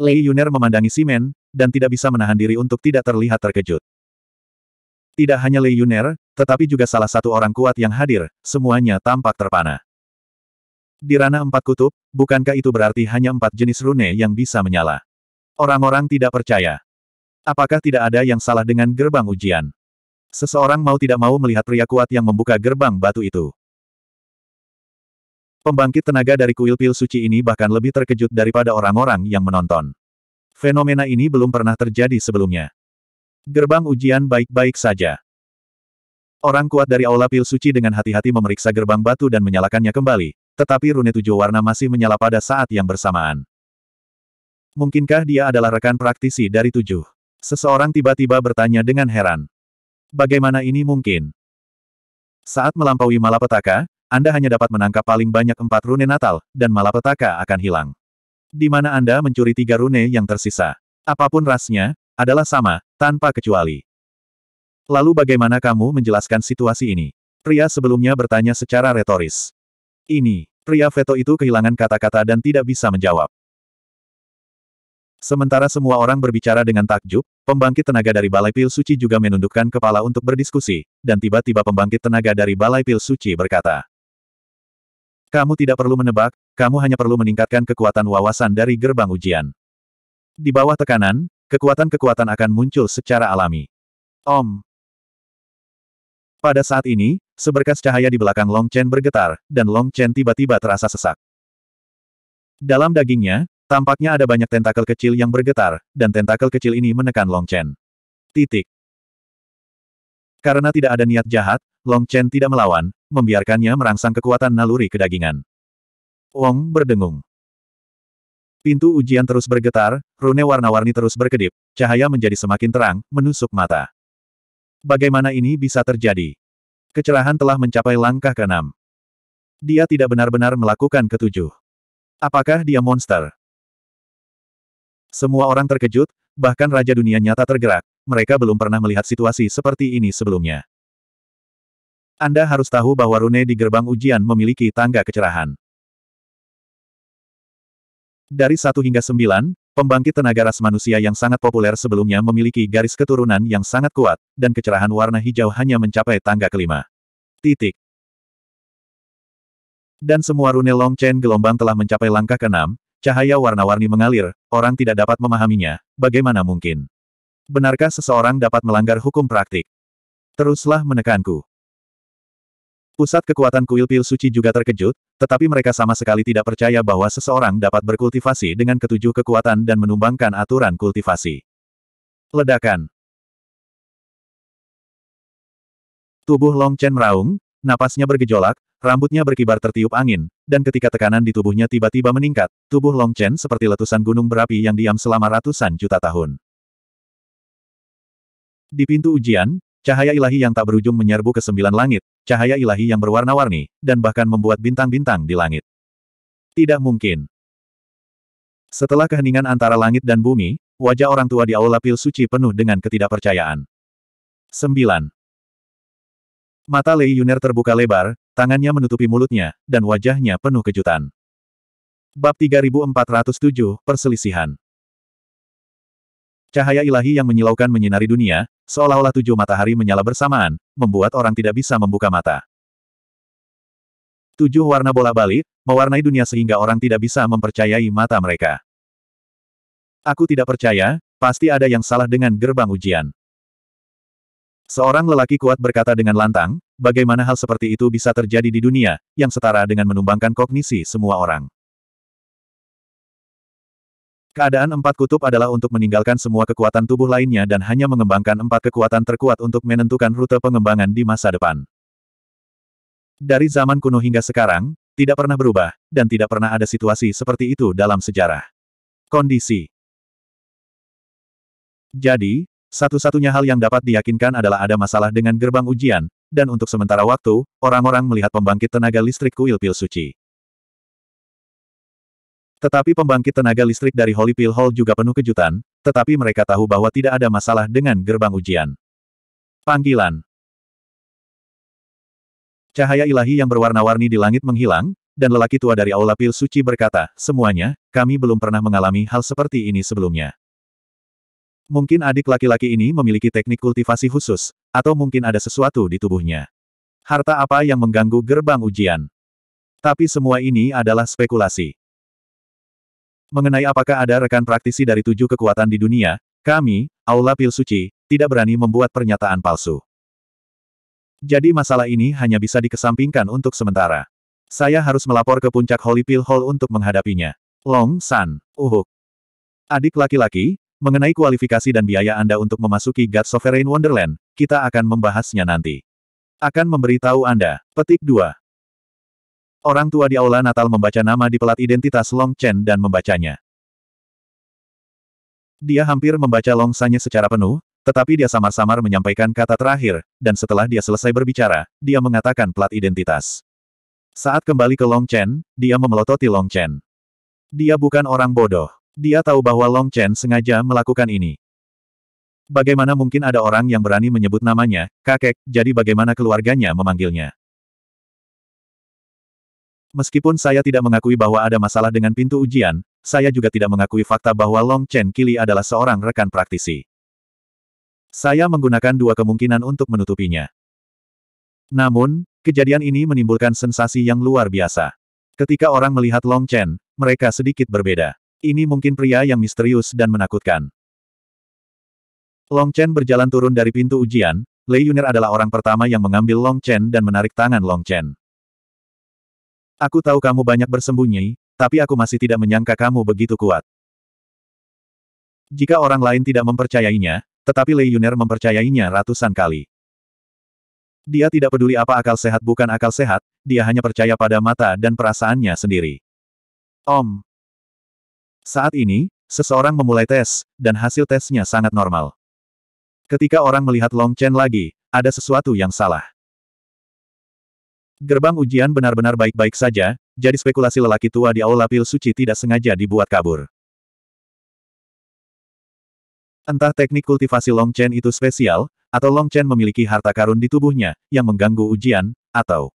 Lei Yuner memandangi Simen, dan tidak bisa menahan diri untuk tidak terlihat terkejut. Tidak hanya Lei Yuner, tetapi juga salah satu orang kuat yang hadir, semuanya tampak terpana. Di ranah empat kutub, bukankah itu berarti hanya empat jenis rune yang bisa menyala? Orang-orang tidak percaya. Apakah tidak ada yang salah dengan gerbang ujian? Seseorang mau tidak mau melihat pria kuat yang membuka gerbang batu itu. Pembangkit tenaga dari kuil pil suci ini bahkan lebih terkejut daripada orang-orang yang menonton. Fenomena ini belum pernah terjadi sebelumnya. Gerbang ujian baik-baik saja. Orang kuat dari Aula Pil Suci dengan hati-hati memeriksa gerbang batu dan menyalakannya kembali, tetapi rune tujuh warna masih menyala pada saat yang bersamaan. Mungkinkah dia adalah rekan praktisi dari tujuh? Seseorang tiba-tiba bertanya dengan heran. Bagaimana ini mungkin? Saat melampaui malapetaka, Anda hanya dapat menangkap paling banyak empat rune natal, dan malapetaka akan hilang di mana Anda mencuri tiga rune yang tersisa. Apapun rasnya, adalah sama, tanpa kecuali. Lalu bagaimana kamu menjelaskan situasi ini? Pria sebelumnya bertanya secara retoris. Ini, pria veto itu kehilangan kata-kata dan tidak bisa menjawab. Sementara semua orang berbicara dengan takjub, pembangkit tenaga dari Balai Pil Suci juga menundukkan kepala untuk berdiskusi, dan tiba-tiba pembangkit tenaga dari Balai Pil Suci berkata, kamu tidak perlu menebak, kamu hanya perlu meningkatkan kekuatan wawasan dari gerbang ujian. Di bawah tekanan, kekuatan-kekuatan akan muncul secara alami. Om. Pada saat ini, seberkas cahaya di belakang Long Chen bergetar, dan Long Chen tiba-tiba terasa sesak. Dalam dagingnya, tampaknya ada banyak tentakel kecil yang bergetar, dan tentakel kecil ini menekan Long Chen. Titik. Karena tidak ada niat jahat, Long Chen tidak melawan, membiarkannya merangsang kekuatan naluri kedagingan. Wong berdengung. Pintu ujian terus bergetar, rune warna-warni terus berkedip, cahaya menjadi semakin terang, menusuk mata. Bagaimana ini bisa terjadi? Kecerahan telah mencapai langkah ke-6. Dia tidak benar-benar melakukan ketujuh. Apakah dia monster? Semua orang terkejut, bahkan Raja Dunia Nyata tergerak, mereka belum pernah melihat situasi seperti ini sebelumnya. Anda harus tahu bahwa rune di gerbang ujian memiliki tangga kecerahan. Dari 1 hingga 9, pembangkit tenaga ras manusia yang sangat populer sebelumnya memiliki garis keturunan yang sangat kuat, dan kecerahan warna hijau hanya mencapai tangga kelima. Titik. Dan semua rune Long Chen gelombang telah mencapai langkah keenam, cahaya warna-warni mengalir, orang tidak dapat memahaminya, bagaimana mungkin? Benarkah seseorang dapat melanggar hukum praktik? Teruslah menekanku. Pusat kekuatan kuil pil suci juga terkejut, tetapi mereka sama sekali tidak percaya bahwa seseorang dapat berkultivasi dengan ketujuh kekuatan dan menumbangkan aturan kultivasi. Ledakan Tubuh Long Chen meraung, napasnya bergejolak, rambutnya berkibar tertiup angin, dan ketika tekanan di tubuhnya tiba-tiba meningkat, tubuh Long Chen seperti letusan gunung berapi yang diam selama ratusan juta tahun. Di pintu ujian, cahaya ilahi yang tak berujung menyerbu ke sembilan langit, cahaya ilahi yang berwarna-warni, dan bahkan membuat bintang-bintang di langit. Tidak mungkin. Setelah keheningan antara langit dan bumi, wajah orang tua di aula pil suci penuh dengan ketidakpercayaan. 9. Mata Lei Yuner terbuka lebar, tangannya menutupi mulutnya, dan wajahnya penuh kejutan. Bab 3407, Perselisihan Cahaya ilahi yang menyilaukan menyinari dunia, seolah-olah tujuh matahari menyala bersamaan, membuat orang tidak bisa membuka mata. Tujuh warna bola balik, mewarnai dunia sehingga orang tidak bisa mempercayai mata mereka. Aku tidak percaya, pasti ada yang salah dengan gerbang ujian. Seorang lelaki kuat berkata dengan lantang, bagaimana hal seperti itu bisa terjadi di dunia, yang setara dengan menumbangkan kognisi semua orang. Keadaan empat kutub adalah untuk meninggalkan semua kekuatan tubuh lainnya dan hanya mengembangkan empat kekuatan terkuat untuk menentukan rute pengembangan di masa depan. Dari zaman kuno hingga sekarang, tidak pernah berubah, dan tidak pernah ada situasi seperti itu dalam sejarah. Kondisi Jadi, satu-satunya hal yang dapat diyakinkan adalah ada masalah dengan gerbang ujian, dan untuk sementara waktu, orang-orang melihat pembangkit tenaga listrik kuil pil suci. Tetapi pembangkit tenaga listrik dari Holy Pill Hall juga penuh kejutan, tetapi mereka tahu bahwa tidak ada masalah dengan gerbang ujian. Panggilan Cahaya ilahi yang berwarna-warni di langit menghilang, dan lelaki tua dari Aula Pil Suci berkata, Semuanya, kami belum pernah mengalami hal seperti ini sebelumnya. Mungkin adik laki-laki ini memiliki teknik kultivasi khusus, atau mungkin ada sesuatu di tubuhnya. Harta apa yang mengganggu gerbang ujian? Tapi semua ini adalah spekulasi. Mengenai apakah ada rekan praktisi dari tujuh kekuatan di dunia, kami, Aula Pil Suci, tidak berani membuat pernyataan palsu. Jadi masalah ini hanya bisa dikesampingkan untuk sementara. Saya harus melapor ke puncak Holy Pill Hall untuk menghadapinya. Long San, Uhuk. Adik laki-laki, mengenai kualifikasi dan biaya Anda untuk memasuki God Sovereign Wonderland, kita akan membahasnya nanti. Akan memberitahu Anda. Petik 2. Orang tua di aula Natal membaca nama di pelat identitas Long Chen dan membacanya. Dia hampir membaca Long Sanya secara penuh, tetapi dia samar-samar menyampaikan kata terakhir, dan setelah dia selesai berbicara, dia mengatakan pelat identitas. Saat kembali ke Long Chen, dia memelototi Long Chen. Dia bukan orang bodoh. Dia tahu bahwa Long Chen sengaja melakukan ini. Bagaimana mungkin ada orang yang berani menyebut namanya, kakek, jadi bagaimana keluarganya memanggilnya? Meskipun saya tidak mengakui bahwa ada masalah dengan pintu ujian, saya juga tidak mengakui fakta bahwa Long Chen Kili adalah seorang rekan praktisi. Saya menggunakan dua kemungkinan untuk menutupinya. Namun, kejadian ini menimbulkan sensasi yang luar biasa. Ketika orang melihat Long Chen, mereka sedikit berbeda. Ini mungkin pria yang misterius dan menakutkan. Long Chen berjalan turun dari pintu ujian, Lei Yunir adalah orang pertama yang mengambil Long Chen dan menarik tangan Long Chen. Aku tahu kamu banyak bersembunyi, tapi aku masih tidak menyangka kamu begitu kuat. Jika orang lain tidak mempercayainya, tetapi Lei Yuner mempercayainya ratusan kali. Dia tidak peduli apa akal sehat bukan akal sehat, dia hanya percaya pada mata dan perasaannya sendiri. Om. Saat ini, seseorang memulai tes, dan hasil tesnya sangat normal. Ketika orang melihat Long Chen lagi, ada sesuatu yang salah. Gerbang ujian benar-benar baik-baik saja, jadi spekulasi lelaki tua di aula pil suci tidak sengaja dibuat kabur. Entah teknik kultivasi Long Chen itu spesial, atau Long Chen memiliki harta karun di tubuhnya, yang mengganggu ujian, atau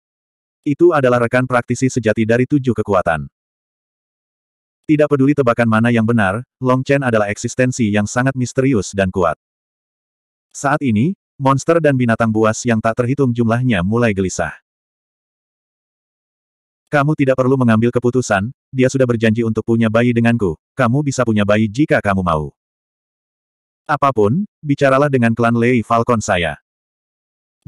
itu adalah rekan praktisi sejati dari tujuh kekuatan. Tidak peduli tebakan mana yang benar, Long Chen adalah eksistensi yang sangat misterius dan kuat. Saat ini, monster dan binatang buas yang tak terhitung jumlahnya mulai gelisah. Kamu tidak perlu mengambil keputusan, dia sudah berjanji untuk punya bayi denganku, kamu bisa punya bayi jika kamu mau. Apapun, bicaralah dengan klan Lei Falcon saya.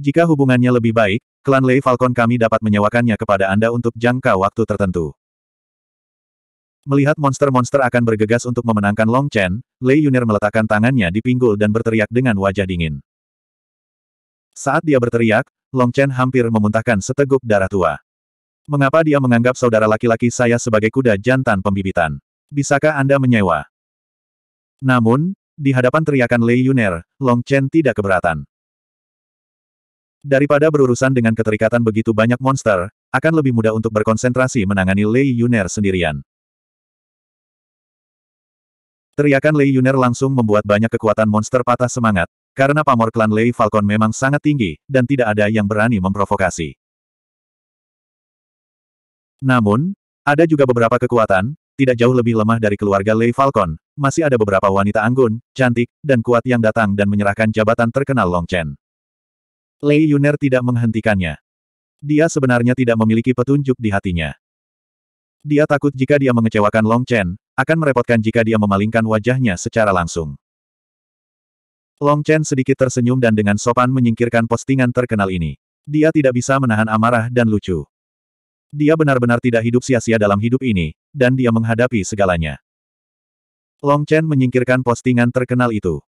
Jika hubungannya lebih baik, klan Lei Falcon kami dapat menyewakannya kepada Anda untuk jangka waktu tertentu. Melihat monster-monster akan bergegas untuk memenangkan Long Chen, Lei Yunir meletakkan tangannya di pinggul dan berteriak dengan wajah dingin. Saat dia berteriak, Long Chen hampir memuntahkan seteguk darah tua. Mengapa dia menganggap saudara laki-laki saya sebagai kuda jantan pembibitan? Bisakah Anda menyewa? Namun, di hadapan teriakan Lei Yuner, Long Chen tidak keberatan. Daripada berurusan dengan keterikatan begitu banyak monster, akan lebih mudah untuk berkonsentrasi menangani Lei Yuner sendirian. Teriakan Lei Yuner langsung membuat banyak kekuatan monster patah semangat, karena pamor klan Lei Falcon memang sangat tinggi, dan tidak ada yang berani memprovokasi. Namun, ada juga beberapa kekuatan, tidak jauh lebih lemah dari keluarga Lei Falcon, masih ada beberapa wanita anggun, cantik, dan kuat yang datang dan menyerahkan jabatan terkenal Long Chen. Lei Yuner tidak menghentikannya. Dia sebenarnya tidak memiliki petunjuk di hatinya. Dia takut jika dia mengecewakan Long Chen, akan merepotkan jika dia memalingkan wajahnya secara langsung. Long Chen sedikit tersenyum dan dengan sopan menyingkirkan postingan terkenal ini. Dia tidak bisa menahan amarah dan lucu. Dia benar-benar tidak hidup sia-sia dalam hidup ini, dan dia menghadapi segalanya. Long Chen menyingkirkan postingan terkenal itu.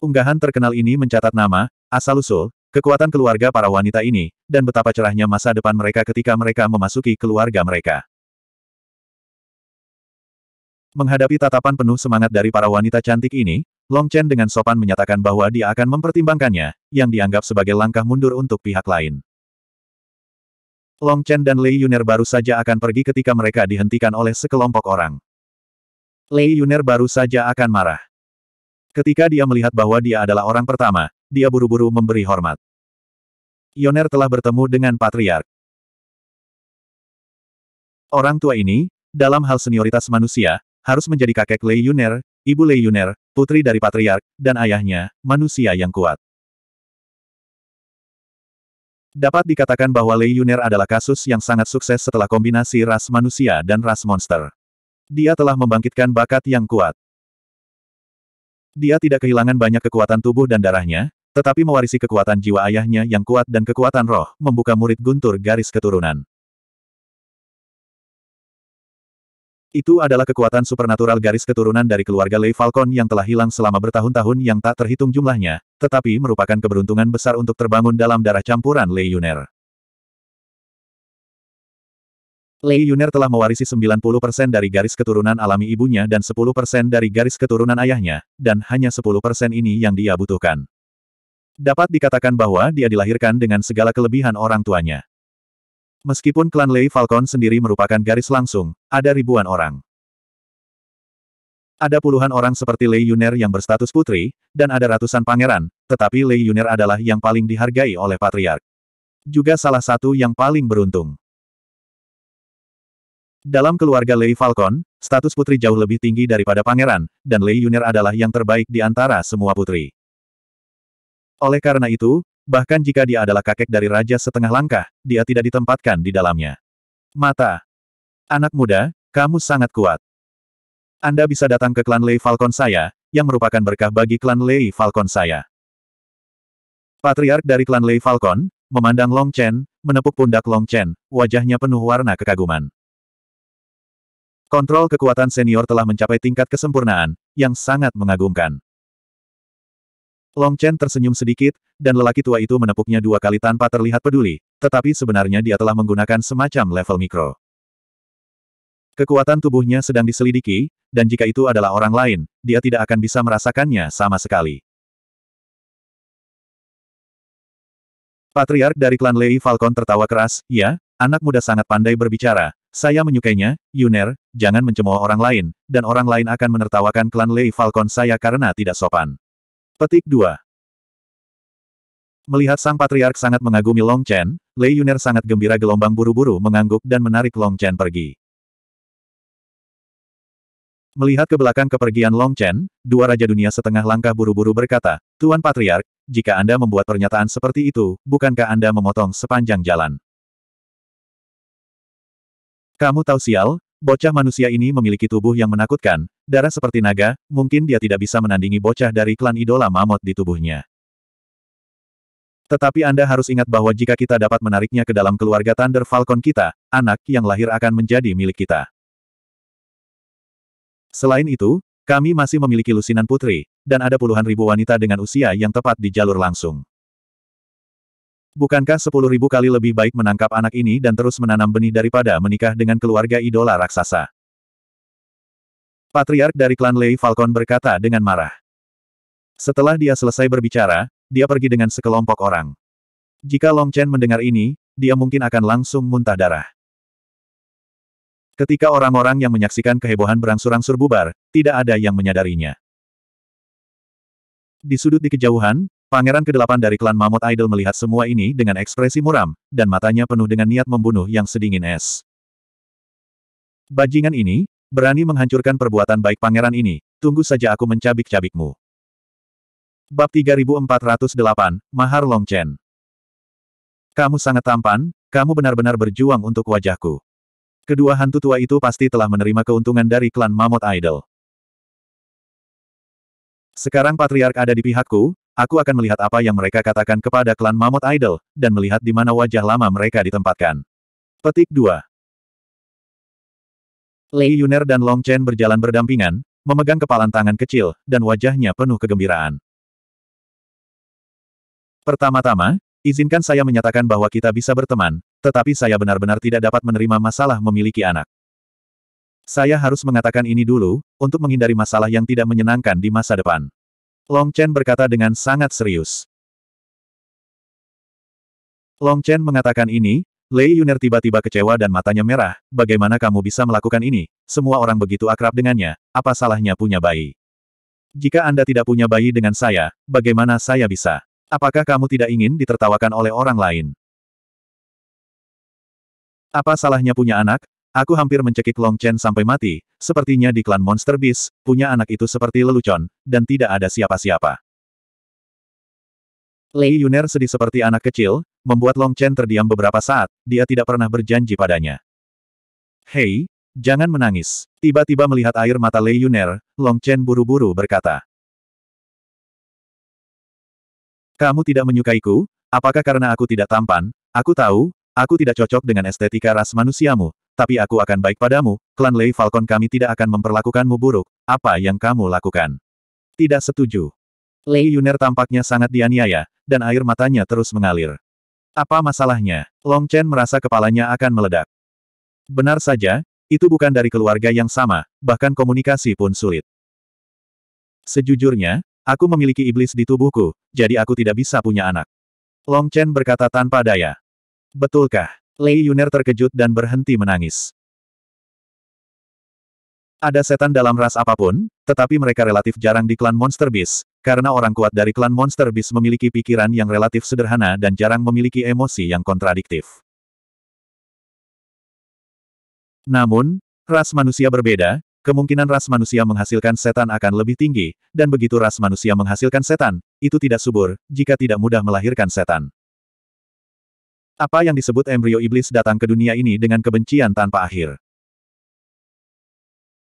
Unggahan terkenal ini mencatat nama, asal-usul, kekuatan keluarga para wanita ini, dan betapa cerahnya masa depan mereka ketika mereka memasuki keluarga mereka. Menghadapi tatapan penuh semangat dari para wanita cantik ini, Long Chen dengan sopan menyatakan bahwa dia akan mempertimbangkannya, yang dianggap sebagai langkah mundur untuk pihak lain. Long Chen dan Lei Yuner baru saja akan pergi ketika mereka dihentikan oleh sekelompok orang. Lei Yuner baru saja akan marah. Ketika dia melihat bahwa dia adalah orang pertama, dia buru-buru memberi hormat. Yoner telah bertemu dengan Patriark. Orang tua ini, dalam hal senioritas manusia, harus menjadi kakek Lei Yuner, ibu Lei Yuner, putri dari Patriark, dan ayahnya, manusia yang kuat. Dapat dikatakan bahwa Lei Yuner adalah kasus yang sangat sukses setelah kombinasi ras manusia dan ras monster. Dia telah membangkitkan bakat yang kuat. Dia tidak kehilangan banyak kekuatan tubuh dan darahnya, tetapi mewarisi kekuatan jiwa ayahnya yang kuat dan kekuatan roh, membuka murid guntur garis keturunan. Itu adalah kekuatan supernatural garis keturunan dari keluarga Lei Falcon yang telah hilang selama bertahun-tahun yang tak terhitung jumlahnya, tetapi merupakan keberuntungan besar untuk terbangun dalam darah campuran Lei Yuner. Lei Yuner telah mewarisi 90% dari garis keturunan alami ibunya dan 10% dari garis keturunan ayahnya, dan hanya 10% ini yang dia butuhkan. Dapat dikatakan bahwa dia dilahirkan dengan segala kelebihan orang tuanya. Meskipun klan Lei Falcon sendiri merupakan garis langsung, ada ribuan orang. Ada puluhan orang seperti Lei Yuner yang berstatus putri, dan ada ratusan pangeran, tetapi Lei Yuner adalah yang paling dihargai oleh patriark. Juga salah satu yang paling beruntung. Dalam keluarga Lei Falcon, status putri jauh lebih tinggi daripada pangeran, dan Lei Yuner adalah yang terbaik di antara semua putri. Oleh karena itu, Bahkan jika dia adalah kakek dari raja setengah langkah, dia tidak ditempatkan di dalamnya. Mata. Anak muda, kamu sangat kuat. Anda bisa datang ke klan Lei Falcon saya, yang merupakan berkah bagi klan Lei Falcon saya. Patriark dari klan Lei Falcon, memandang Long Chen, menepuk pundak Long Chen, wajahnya penuh warna kekaguman. Kontrol kekuatan senior telah mencapai tingkat kesempurnaan, yang sangat mengagumkan. Long Chen tersenyum sedikit, dan lelaki tua itu menepuknya dua kali tanpa terlihat peduli, tetapi sebenarnya dia telah menggunakan semacam level mikro. Kekuatan tubuhnya sedang diselidiki, dan jika itu adalah orang lain, dia tidak akan bisa merasakannya sama sekali. Patriark dari klan Lei Falcon tertawa keras, ya, anak muda sangat pandai berbicara, saya menyukainya, Yuner, jangan mencemooh orang lain, dan orang lain akan menertawakan klan Lei Falcon saya karena tidak sopan. Petik 2. Melihat sang patriark sangat mengagumi Long Chen, Lei Yuner sangat gembira gelombang buru-buru mengangguk dan menarik Long Chen pergi. Melihat ke belakang kepergian Long Chen, dua raja dunia setengah langkah buru-buru berkata, Tuan Patriark, jika Anda membuat pernyataan seperti itu, bukankah Anda memotong sepanjang jalan? Kamu tahu sial, Bocah manusia ini memiliki tubuh yang menakutkan, darah seperti naga, mungkin dia tidak bisa menandingi bocah dari klan idola mamot di tubuhnya. Tetapi Anda harus ingat bahwa jika kita dapat menariknya ke dalam keluarga Thunder Falcon kita, anak yang lahir akan menjadi milik kita. Selain itu, kami masih memiliki lusinan putri, dan ada puluhan ribu wanita dengan usia yang tepat di jalur langsung. Bukankah sepuluh ribu kali lebih baik menangkap anak ini dan terus menanam benih daripada menikah dengan keluarga idola raksasa? Patriark dari klan Lei Falcon berkata dengan marah. Setelah dia selesai berbicara, dia pergi dengan sekelompok orang. Jika Long Chen mendengar ini, dia mungkin akan langsung muntah darah. Ketika orang-orang yang menyaksikan kehebohan berangsur-angsur bubar, tidak ada yang menyadarinya. Di sudut di kejauhan, Pangeran ke-8 dari klan Mamut Idol melihat semua ini dengan ekspresi muram, dan matanya penuh dengan niat membunuh yang sedingin es. Bajingan ini, berani menghancurkan perbuatan baik pangeran ini, tunggu saja aku mencabik-cabikmu. Bab 3408, Mahar Chen. Kamu sangat tampan, kamu benar-benar berjuang untuk wajahku. Kedua hantu tua itu pasti telah menerima keuntungan dari klan Mamut Idol. Sekarang Patriark ada di pihakku, Aku akan melihat apa yang mereka katakan kepada klan Mammoth Idol, dan melihat di mana wajah lama mereka ditempatkan. Petik 2 Li Yuner dan Long Chen berjalan berdampingan, memegang kepalan tangan kecil, dan wajahnya penuh kegembiraan. Pertama-tama, izinkan saya menyatakan bahwa kita bisa berteman, tetapi saya benar-benar tidak dapat menerima masalah memiliki anak. Saya harus mengatakan ini dulu, untuk menghindari masalah yang tidak menyenangkan di masa depan. Long Chen berkata dengan sangat serius. Long Chen mengatakan ini, Lei Yuner tiba-tiba kecewa dan matanya merah, bagaimana kamu bisa melakukan ini? Semua orang begitu akrab dengannya, apa salahnya punya bayi? Jika Anda tidak punya bayi dengan saya, bagaimana saya bisa? Apakah kamu tidak ingin ditertawakan oleh orang lain? Apa salahnya punya anak, Aku hampir mencekik Long Chen sampai mati, sepertinya di klan Monster Beast, punya anak itu seperti lelucon, dan tidak ada siapa-siapa. Lei Yuner sedih seperti anak kecil, membuat Long Chen terdiam beberapa saat, dia tidak pernah berjanji padanya. Hei, jangan menangis. Tiba-tiba melihat air mata Lei Yuner, Long Chen buru-buru berkata. Kamu tidak menyukaiku, apakah karena aku tidak tampan? Aku tahu, aku tidak cocok dengan estetika ras manusiamu, tapi aku akan baik padamu, klan Lei Falcon kami tidak akan memperlakukanmu buruk, apa yang kamu lakukan? Tidak setuju. Lei Yuner tampaknya sangat dianiaya, dan air matanya terus mengalir. Apa masalahnya? Long Chen merasa kepalanya akan meledak. Benar saja, itu bukan dari keluarga yang sama, bahkan komunikasi pun sulit. Sejujurnya, aku memiliki iblis di tubuhku, jadi aku tidak bisa punya anak. Long Chen berkata tanpa daya. Betulkah? Lei Yuner terkejut dan berhenti menangis. Ada setan dalam ras apapun, tetapi mereka relatif jarang di klan Monster Beast, karena orang kuat dari klan Monster Beast memiliki pikiran yang relatif sederhana dan jarang memiliki emosi yang kontradiktif. Namun, ras manusia berbeda, kemungkinan ras manusia menghasilkan setan akan lebih tinggi, dan begitu ras manusia menghasilkan setan, itu tidak subur, jika tidak mudah melahirkan setan. Apa yang disebut embrio iblis datang ke dunia ini dengan kebencian tanpa akhir.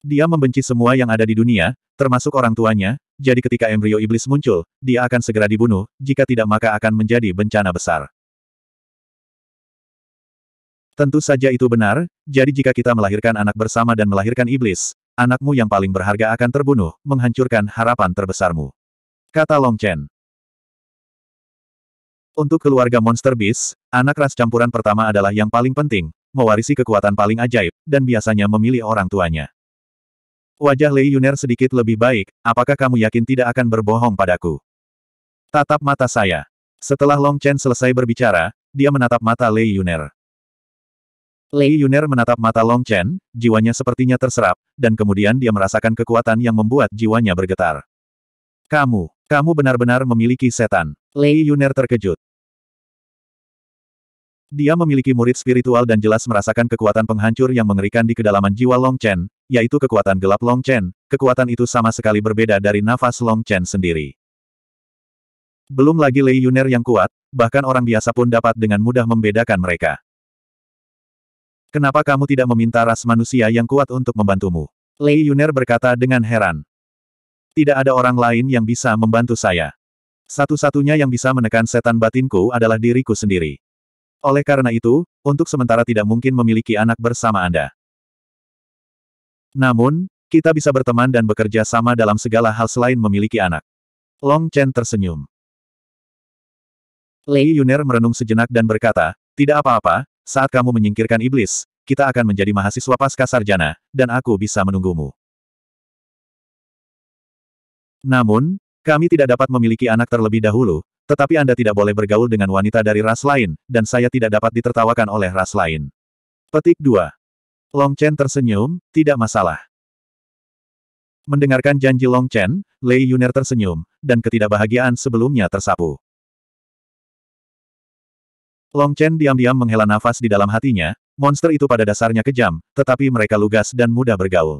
Dia membenci semua yang ada di dunia, termasuk orang tuanya, jadi ketika embrio iblis muncul, dia akan segera dibunuh, jika tidak maka akan menjadi bencana besar. Tentu saja itu benar, jadi jika kita melahirkan anak bersama dan melahirkan iblis, anakmu yang paling berharga akan terbunuh, menghancurkan harapan terbesarmu. Kata Long Chen. Untuk keluarga Monster Beast, anak ras campuran pertama adalah yang paling penting, mewarisi kekuatan paling ajaib, dan biasanya memilih orang tuanya. Wajah Lei Yuner sedikit lebih baik, apakah kamu yakin tidak akan berbohong padaku? Tatap mata saya. Setelah Long Chen selesai berbicara, dia menatap mata Lei Yuner. Lei Yuner menatap mata Long Chen, jiwanya sepertinya terserap, dan kemudian dia merasakan kekuatan yang membuat jiwanya bergetar. Kamu, kamu benar-benar memiliki setan. Lei Yuner terkejut. Dia memiliki murid spiritual dan jelas merasakan kekuatan penghancur yang mengerikan di kedalaman jiwa Long Chen, yaitu kekuatan gelap Long Chen. Kekuatan itu sama sekali berbeda dari nafas Long Chen sendiri. Belum lagi Lei Yuner yang kuat, bahkan orang biasa pun dapat dengan mudah membedakan mereka. Kenapa kamu tidak meminta ras manusia yang kuat untuk membantumu? Lei Yuner berkata dengan heran. Tidak ada orang lain yang bisa membantu saya. Satu-satunya yang bisa menekan setan batinku adalah diriku sendiri. Oleh karena itu, untuk sementara tidak mungkin memiliki anak bersama Anda. Namun, kita bisa berteman dan bekerja sama dalam segala hal selain memiliki anak. Long Chen tersenyum. Lei Yuner merenung sejenak dan berkata, Tidak apa-apa, saat kamu menyingkirkan iblis, kita akan menjadi mahasiswa pasca sarjana, dan aku bisa menunggumu. Namun, kami tidak dapat memiliki anak terlebih dahulu, tetapi Anda tidak boleh bergaul dengan wanita dari ras lain, dan saya tidak dapat ditertawakan oleh ras lain. Petik 2. Long Chen tersenyum, tidak masalah. Mendengarkan janji Long Chen, Lei Yuner tersenyum, dan ketidakbahagiaan sebelumnya tersapu. Long Chen diam-diam menghela nafas di dalam hatinya, monster itu pada dasarnya kejam, tetapi mereka lugas dan mudah bergaul.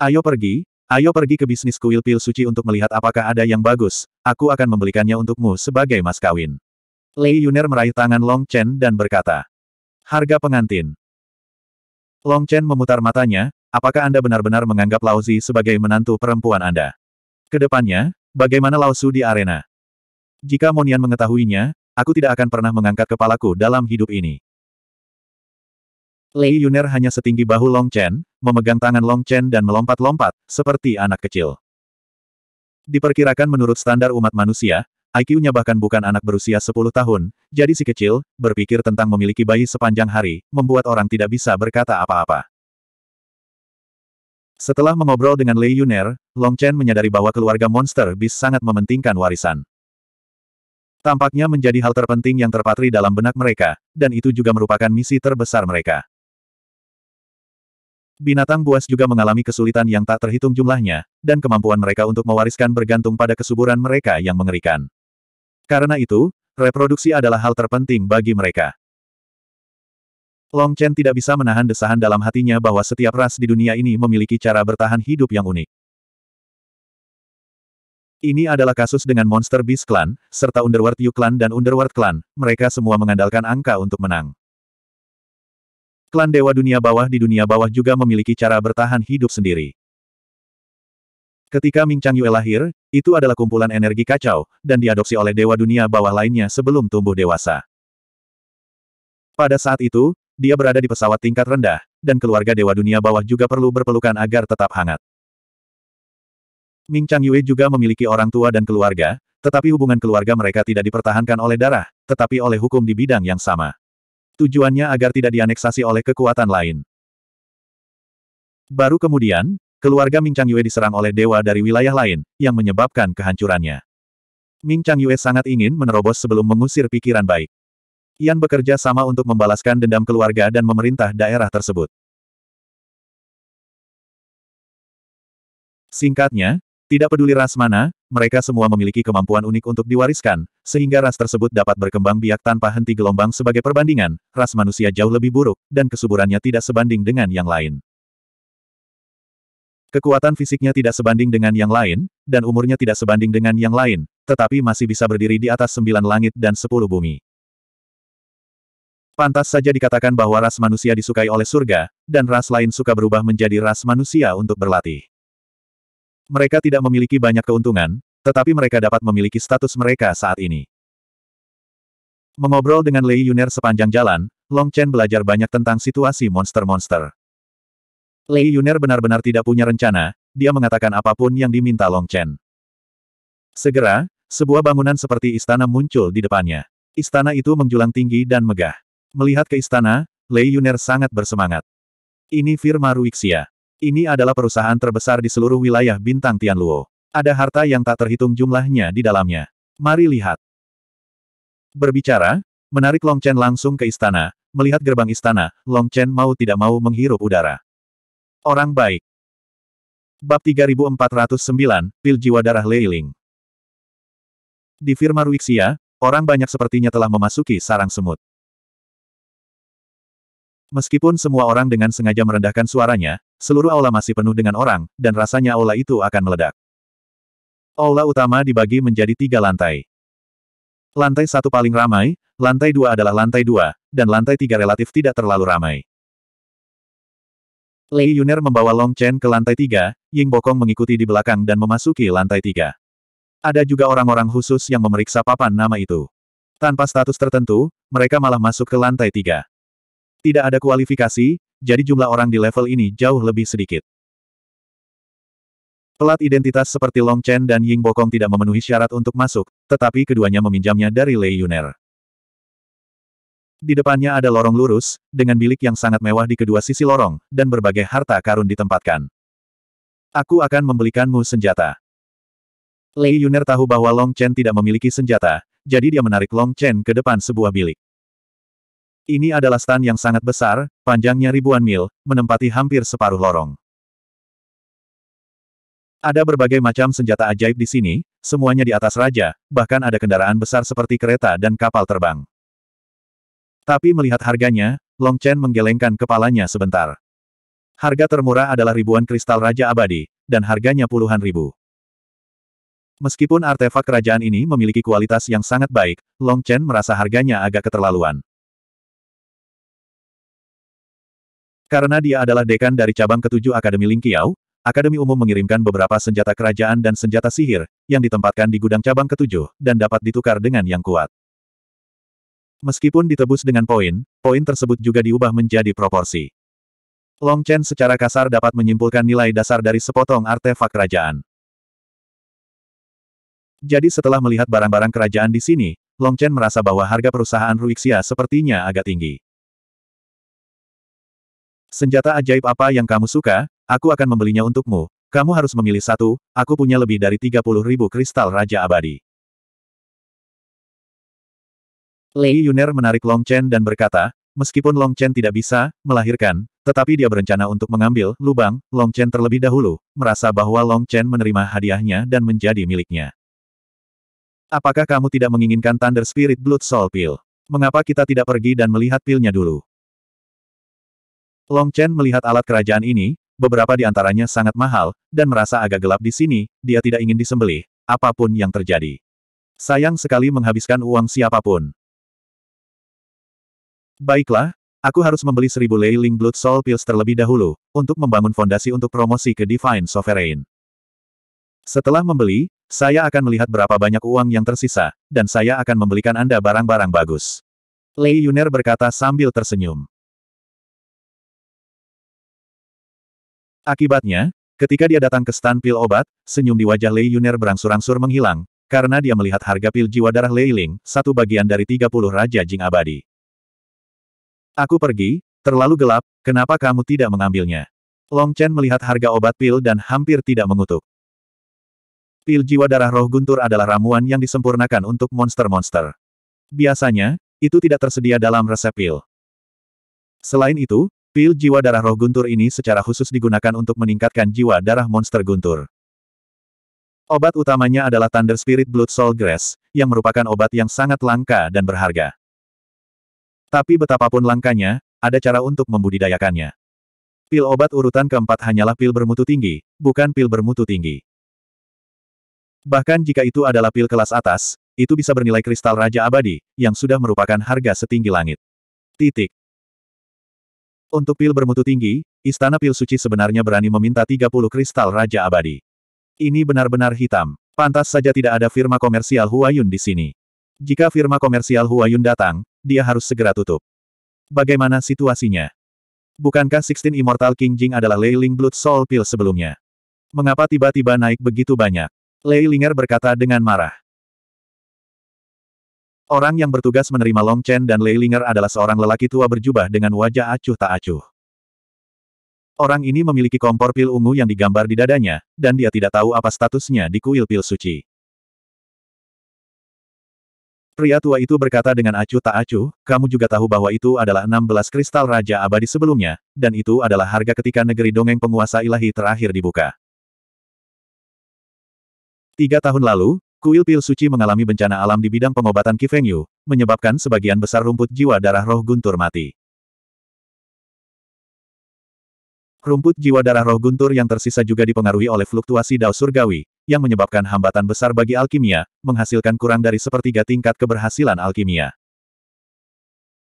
Ayo pergi, Ayo pergi ke bisnis kuil pil suci untuk melihat apakah ada yang bagus, aku akan membelikannya untukmu sebagai mas kawin. Lei Yuner meraih tangan Long Chen dan berkata. Harga pengantin. Long Chen memutar matanya, apakah Anda benar-benar menganggap Lao Zi sebagai menantu perempuan Anda? Kedepannya, bagaimana Lao Su di arena? Jika Monian mengetahuinya, aku tidak akan pernah mengangkat kepalaku dalam hidup ini. Lei Yuner hanya setinggi bahu Long Chen, memegang tangan Long Chen dan melompat-lompat, seperti anak kecil. Diperkirakan menurut standar umat manusia, IQ-nya bahkan bukan anak berusia 10 tahun, jadi si kecil, berpikir tentang memiliki bayi sepanjang hari, membuat orang tidak bisa berkata apa-apa. Setelah mengobrol dengan Lei Yuner, Long Chen menyadari bahwa keluarga monster bis sangat mementingkan warisan. Tampaknya menjadi hal terpenting yang terpatri dalam benak mereka, dan itu juga merupakan misi terbesar mereka. Binatang buas juga mengalami kesulitan yang tak terhitung jumlahnya, dan kemampuan mereka untuk mewariskan bergantung pada kesuburan mereka yang mengerikan. Karena itu, reproduksi adalah hal terpenting bagi mereka. Long Chen tidak bisa menahan desahan dalam hatinya bahwa setiap ras di dunia ini memiliki cara bertahan hidup yang unik. Ini adalah kasus dengan Monster Beast Clan, serta Underworld You Clan dan Underworld Clan, mereka semua mengandalkan angka untuk menang. Klan Dewa Dunia Bawah di Dunia Bawah juga memiliki cara bertahan hidup sendiri. Ketika Ming Chang Yue lahir, itu adalah kumpulan energi kacau, dan diadopsi oleh Dewa Dunia Bawah lainnya sebelum tumbuh dewasa. Pada saat itu, dia berada di pesawat tingkat rendah, dan keluarga Dewa Dunia Bawah juga perlu berpelukan agar tetap hangat. Ming Chang Yue juga memiliki orang tua dan keluarga, tetapi hubungan keluarga mereka tidak dipertahankan oleh darah, tetapi oleh hukum di bidang yang sama tujuannya agar tidak dianeksasi oleh kekuatan lain. Baru kemudian, keluarga Ming Chang Yue diserang oleh dewa dari wilayah lain, yang menyebabkan kehancurannya. Ming Chang Yue sangat ingin menerobos sebelum mengusir pikiran baik. Yan bekerja sama untuk membalaskan dendam keluarga dan memerintah daerah tersebut. Singkatnya, tidak peduli ras mana, mereka semua memiliki kemampuan unik untuk diwariskan, sehingga ras tersebut dapat berkembang biak tanpa henti gelombang sebagai perbandingan, ras manusia jauh lebih buruk, dan kesuburannya tidak sebanding dengan yang lain. Kekuatan fisiknya tidak sebanding dengan yang lain, dan umurnya tidak sebanding dengan yang lain, tetapi masih bisa berdiri di atas sembilan langit dan sepuluh bumi. Pantas saja dikatakan bahwa ras manusia disukai oleh surga, dan ras lain suka berubah menjadi ras manusia untuk berlatih. Mereka tidak memiliki banyak keuntungan, tetapi mereka dapat memiliki status mereka saat ini. Mengobrol dengan Lei Yuner sepanjang jalan, Long Chen belajar banyak tentang situasi monster-monster. Lei Yuner benar-benar tidak punya rencana, dia mengatakan apapun yang diminta Long Chen. Segera, sebuah bangunan seperti istana muncul di depannya. Istana itu menjulang tinggi dan megah. Melihat ke istana, Lei Yuner sangat bersemangat. Ini firma Ruixia. Ini adalah perusahaan terbesar di seluruh wilayah bintang Tianluo. Ada harta yang tak terhitung jumlahnya di dalamnya. Mari lihat. Berbicara, menarik Long Chen langsung ke istana. Melihat gerbang istana, Long Chen mau tidak mau menghirup udara. Orang baik. Bab 3409, Pil Jiwa Darah Leiling. Di firma Ruixia, orang banyak sepertinya telah memasuki sarang semut. Meskipun semua orang dengan sengaja merendahkan suaranya, seluruh aula masih penuh dengan orang, dan rasanya aula itu akan meledak. Aula utama dibagi menjadi tiga lantai. Lantai satu paling ramai, lantai dua adalah lantai dua, dan lantai tiga relatif tidak terlalu ramai. Lei Yuner membawa Long Chen ke lantai tiga, Ying Bokong mengikuti di belakang dan memasuki lantai tiga. Ada juga orang-orang khusus yang memeriksa papan nama itu. Tanpa status tertentu, mereka malah masuk ke lantai tiga. Tidak ada kualifikasi, jadi jumlah orang di level ini jauh lebih sedikit. Pelat identitas seperti Long Chen dan Ying Bokong tidak memenuhi syarat untuk masuk, tetapi keduanya meminjamnya dari Lei Yuner. Di depannya ada lorong lurus, dengan bilik yang sangat mewah di kedua sisi lorong, dan berbagai harta karun ditempatkan. Aku akan membelikanmu senjata. Lei Yuner tahu bahwa Long Chen tidak memiliki senjata, jadi dia menarik Long Chen ke depan sebuah bilik. Ini adalah stan yang sangat besar, panjangnya ribuan mil, menempati hampir separuh lorong. Ada berbagai macam senjata ajaib di sini, semuanya di atas raja, bahkan ada kendaraan besar seperti kereta dan kapal terbang. Tapi melihat harganya, Long Chen menggelengkan kepalanya sebentar. Harga termurah adalah ribuan kristal Raja Abadi, dan harganya puluhan ribu. Meskipun artefak kerajaan ini memiliki kualitas yang sangat baik, Long Chen merasa harganya agak keterlaluan. Karena dia adalah dekan dari cabang ketujuh Akademi Lingqiao, Akademi Umum mengirimkan beberapa senjata kerajaan dan senjata sihir, yang ditempatkan di gudang cabang ketujuh, dan dapat ditukar dengan yang kuat. Meskipun ditebus dengan poin, poin tersebut juga diubah menjadi proporsi. Long Chen secara kasar dapat menyimpulkan nilai dasar dari sepotong artefak kerajaan. Jadi setelah melihat barang-barang kerajaan di sini, Long Chen merasa bahwa harga perusahaan Ruixia sepertinya agak tinggi. Senjata ajaib apa yang kamu suka, aku akan membelinya untukmu. Kamu harus memilih satu, aku punya lebih dari 30 ribu kristal Raja Abadi. Li Yuner menarik Long Chen dan berkata, meskipun Long Chen tidak bisa melahirkan, tetapi dia berencana untuk mengambil lubang Long Chen terlebih dahulu, merasa bahwa Long Chen menerima hadiahnya dan menjadi miliknya. Apakah kamu tidak menginginkan Thunder Spirit Blood Soul Pill? Mengapa kita tidak pergi dan melihat pilnya dulu? Long Chen melihat alat kerajaan ini, beberapa di antaranya sangat mahal, dan merasa agak gelap di sini, dia tidak ingin disembelih, apapun yang terjadi. Sayang sekali menghabiskan uang siapapun. Baiklah, aku harus membeli seribu Ling Blood Soul Pills terlebih dahulu, untuk membangun fondasi untuk promosi ke Divine Sovereign. Setelah membeli, saya akan melihat berapa banyak uang yang tersisa, dan saya akan membelikan Anda barang-barang bagus. Lei Yuner berkata sambil tersenyum. Akibatnya, ketika dia datang ke stan pil obat, senyum di wajah Lei Yuner berangsur-angsur menghilang, karena dia melihat harga pil jiwa darah Lei Ling, satu bagian dari 30 Raja Jing Abadi. Aku pergi, terlalu gelap, kenapa kamu tidak mengambilnya? Long Chen melihat harga obat pil dan hampir tidak mengutuk. Pil jiwa darah roh guntur adalah ramuan yang disempurnakan untuk monster-monster. Biasanya, itu tidak tersedia dalam resep pil. Selain itu, Pil jiwa darah roh guntur ini secara khusus digunakan untuk meningkatkan jiwa darah monster guntur. Obat utamanya adalah Thunder Spirit Blood Soul Grass, yang merupakan obat yang sangat langka dan berharga. Tapi betapapun langkanya, ada cara untuk membudidayakannya. Pil obat urutan keempat hanyalah pil bermutu tinggi, bukan pil bermutu tinggi. Bahkan jika itu adalah pil kelas atas, itu bisa bernilai kristal Raja Abadi, yang sudah merupakan harga setinggi langit. Titik. Untuk pil bermutu tinggi, Istana Pil Suci sebenarnya berani meminta 30 kristal Raja Abadi. Ini benar-benar hitam. Pantas saja tidak ada firma komersial Huayun di sini. Jika firma komersial Huayun datang, dia harus segera tutup. Bagaimana situasinya? Bukankah Sixteen Immortal King Jing adalah Leiling Blood Soul Pill sebelumnya? Mengapa tiba-tiba naik begitu banyak? Leiling'er berkata dengan marah. Orang yang bertugas menerima Long Chen dan Lei Ling'er adalah seorang lelaki tua berjubah dengan wajah acuh tak acuh. Orang ini memiliki kompor pil ungu yang digambar di dadanya, dan dia tidak tahu apa statusnya di kuil pil suci. Pria tua itu berkata dengan acuh tak acuh, kamu juga tahu bahwa itu adalah 16 kristal Raja Abadi sebelumnya, dan itu adalah harga ketika negeri dongeng penguasa ilahi terakhir dibuka. Tiga tahun lalu, Kuil pil suci mengalami bencana alam di bidang pengobatan Kifeng Yu, menyebabkan sebagian besar rumput jiwa darah roh guntur mati. Rumput jiwa darah roh guntur yang tersisa juga dipengaruhi oleh fluktuasi dao surgawi, yang menyebabkan hambatan besar bagi alkimia, menghasilkan kurang dari sepertiga tingkat keberhasilan alkimia.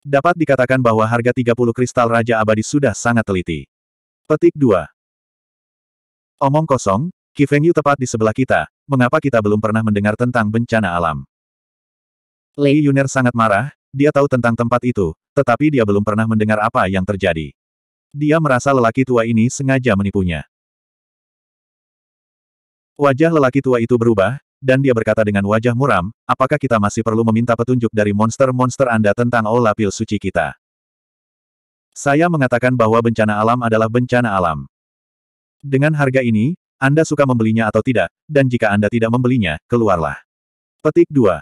Dapat dikatakan bahwa harga 30 kristal Raja Abadi sudah sangat teliti. Petik 2. Omong kosong, Kifeng Yu tepat di sebelah kita, mengapa kita belum pernah mendengar tentang bencana alam? Lei Yuner sangat marah, dia tahu tentang tempat itu, tetapi dia belum pernah mendengar apa yang terjadi. Dia merasa lelaki tua ini sengaja menipunya. Wajah lelaki tua itu berubah, dan dia berkata dengan wajah muram, apakah kita masih perlu meminta petunjuk dari monster-monster Anda tentang olah Pil Suci kita? Saya mengatakan bahwa bencana alam adalah bencana alam. Dengan harga ini, anda suka membelinya atau tidak, dan jika Anda tidak membelinya, keluarlah. Petik 2.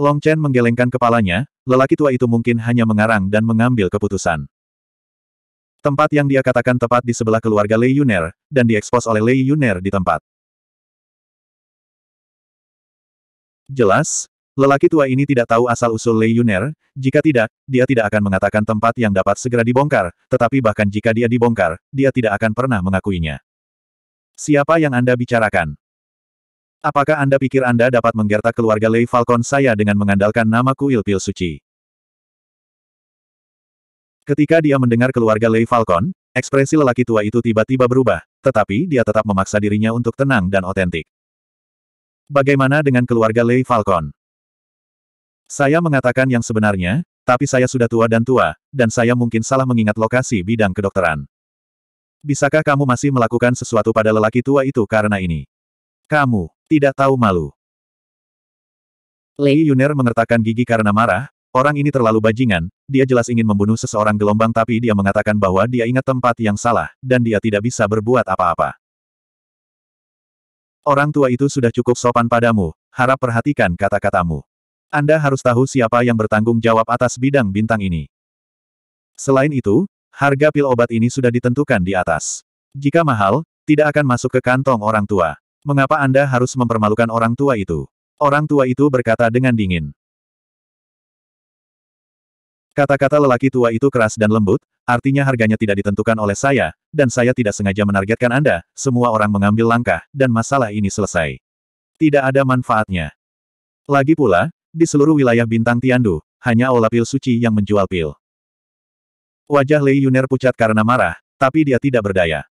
Long Chen menggelengkan kepalanya, lelaki tua itu mungkin hanya mengarang dan mengambil keputusan. Tempat yang dia katakan tepat di sebelah keluarga Lei Yuner, dan diekspos oleh Lei Yuner di tempat. Jelas, lelaki tua ini tidak tahu asal-usul Lei Yuner, jika tidak, dia tidak akan mengatakan tempat yang dapat segera dibongkar, tetapi bahkan jika dia dibongkar, dia tidak akan pernah mengakuinya. Siapa yang Anda bicarakan? Apakah Anda pikir Anda dapat menggertak keluarga Lei Falcon saya dengan mengandalkan nama kuil pil suci? Ketika dia mendengar keluarga Lei Falcon, ekspresi lelaki tua itu tiba-tiba berubah, tetapi dia tetap memaksa dirinya untuk tenang dan otentik. Bagaimana dengan keluarga Lei Falcon? Saya mengatakan yang sebenarnya, tapi saya sudah tua dan tua, dan saya mungkin salah mengingat lokasi bidang kedokteran. Bisakah kamu masih melakukan sesuatu pada lelaki tua itu karena ini? Kamu, tidak tahu malu. Lei Yuner mengertakkan gigi karena marah, orang ini terlalu bajingan, dia jelas ingin membunuh seseorang gelombang tapi dia mengatakan bahwa dia ingat tempat yang salah, dan dia tidak bisa berbuat apa-apa. Orang tua itu sudah cukup sopan padamu, harap perhatikan kata-katamu. Anda harus tahu siapa yang bertanggung jawab atas bidang bintang ini. Selain itu, Harga pil obat ini sudah ditentukan di atas. Jika mahal, tidak akan masuk ke kantong orang tua. Mengapa Anda harus mempermalukan orang tua itu? Orang tua itu berkata dengan dingin. Kata-kata lelaki tua itu keras dan lembut, artinya harganya tidak ditentukan oleh saya, dan saya tidak sengaja menargetkan Anda, semua orang mengambil langkah, dan masalah ini selesai. Tidak ada manfaatnya. Lagi pula, di seluruh wilayah bintang Tiandu, hanya aula pil suci yang menjual pil. Wajah Lei Yuner pucat karena marah, tapi dia tidak berdaya.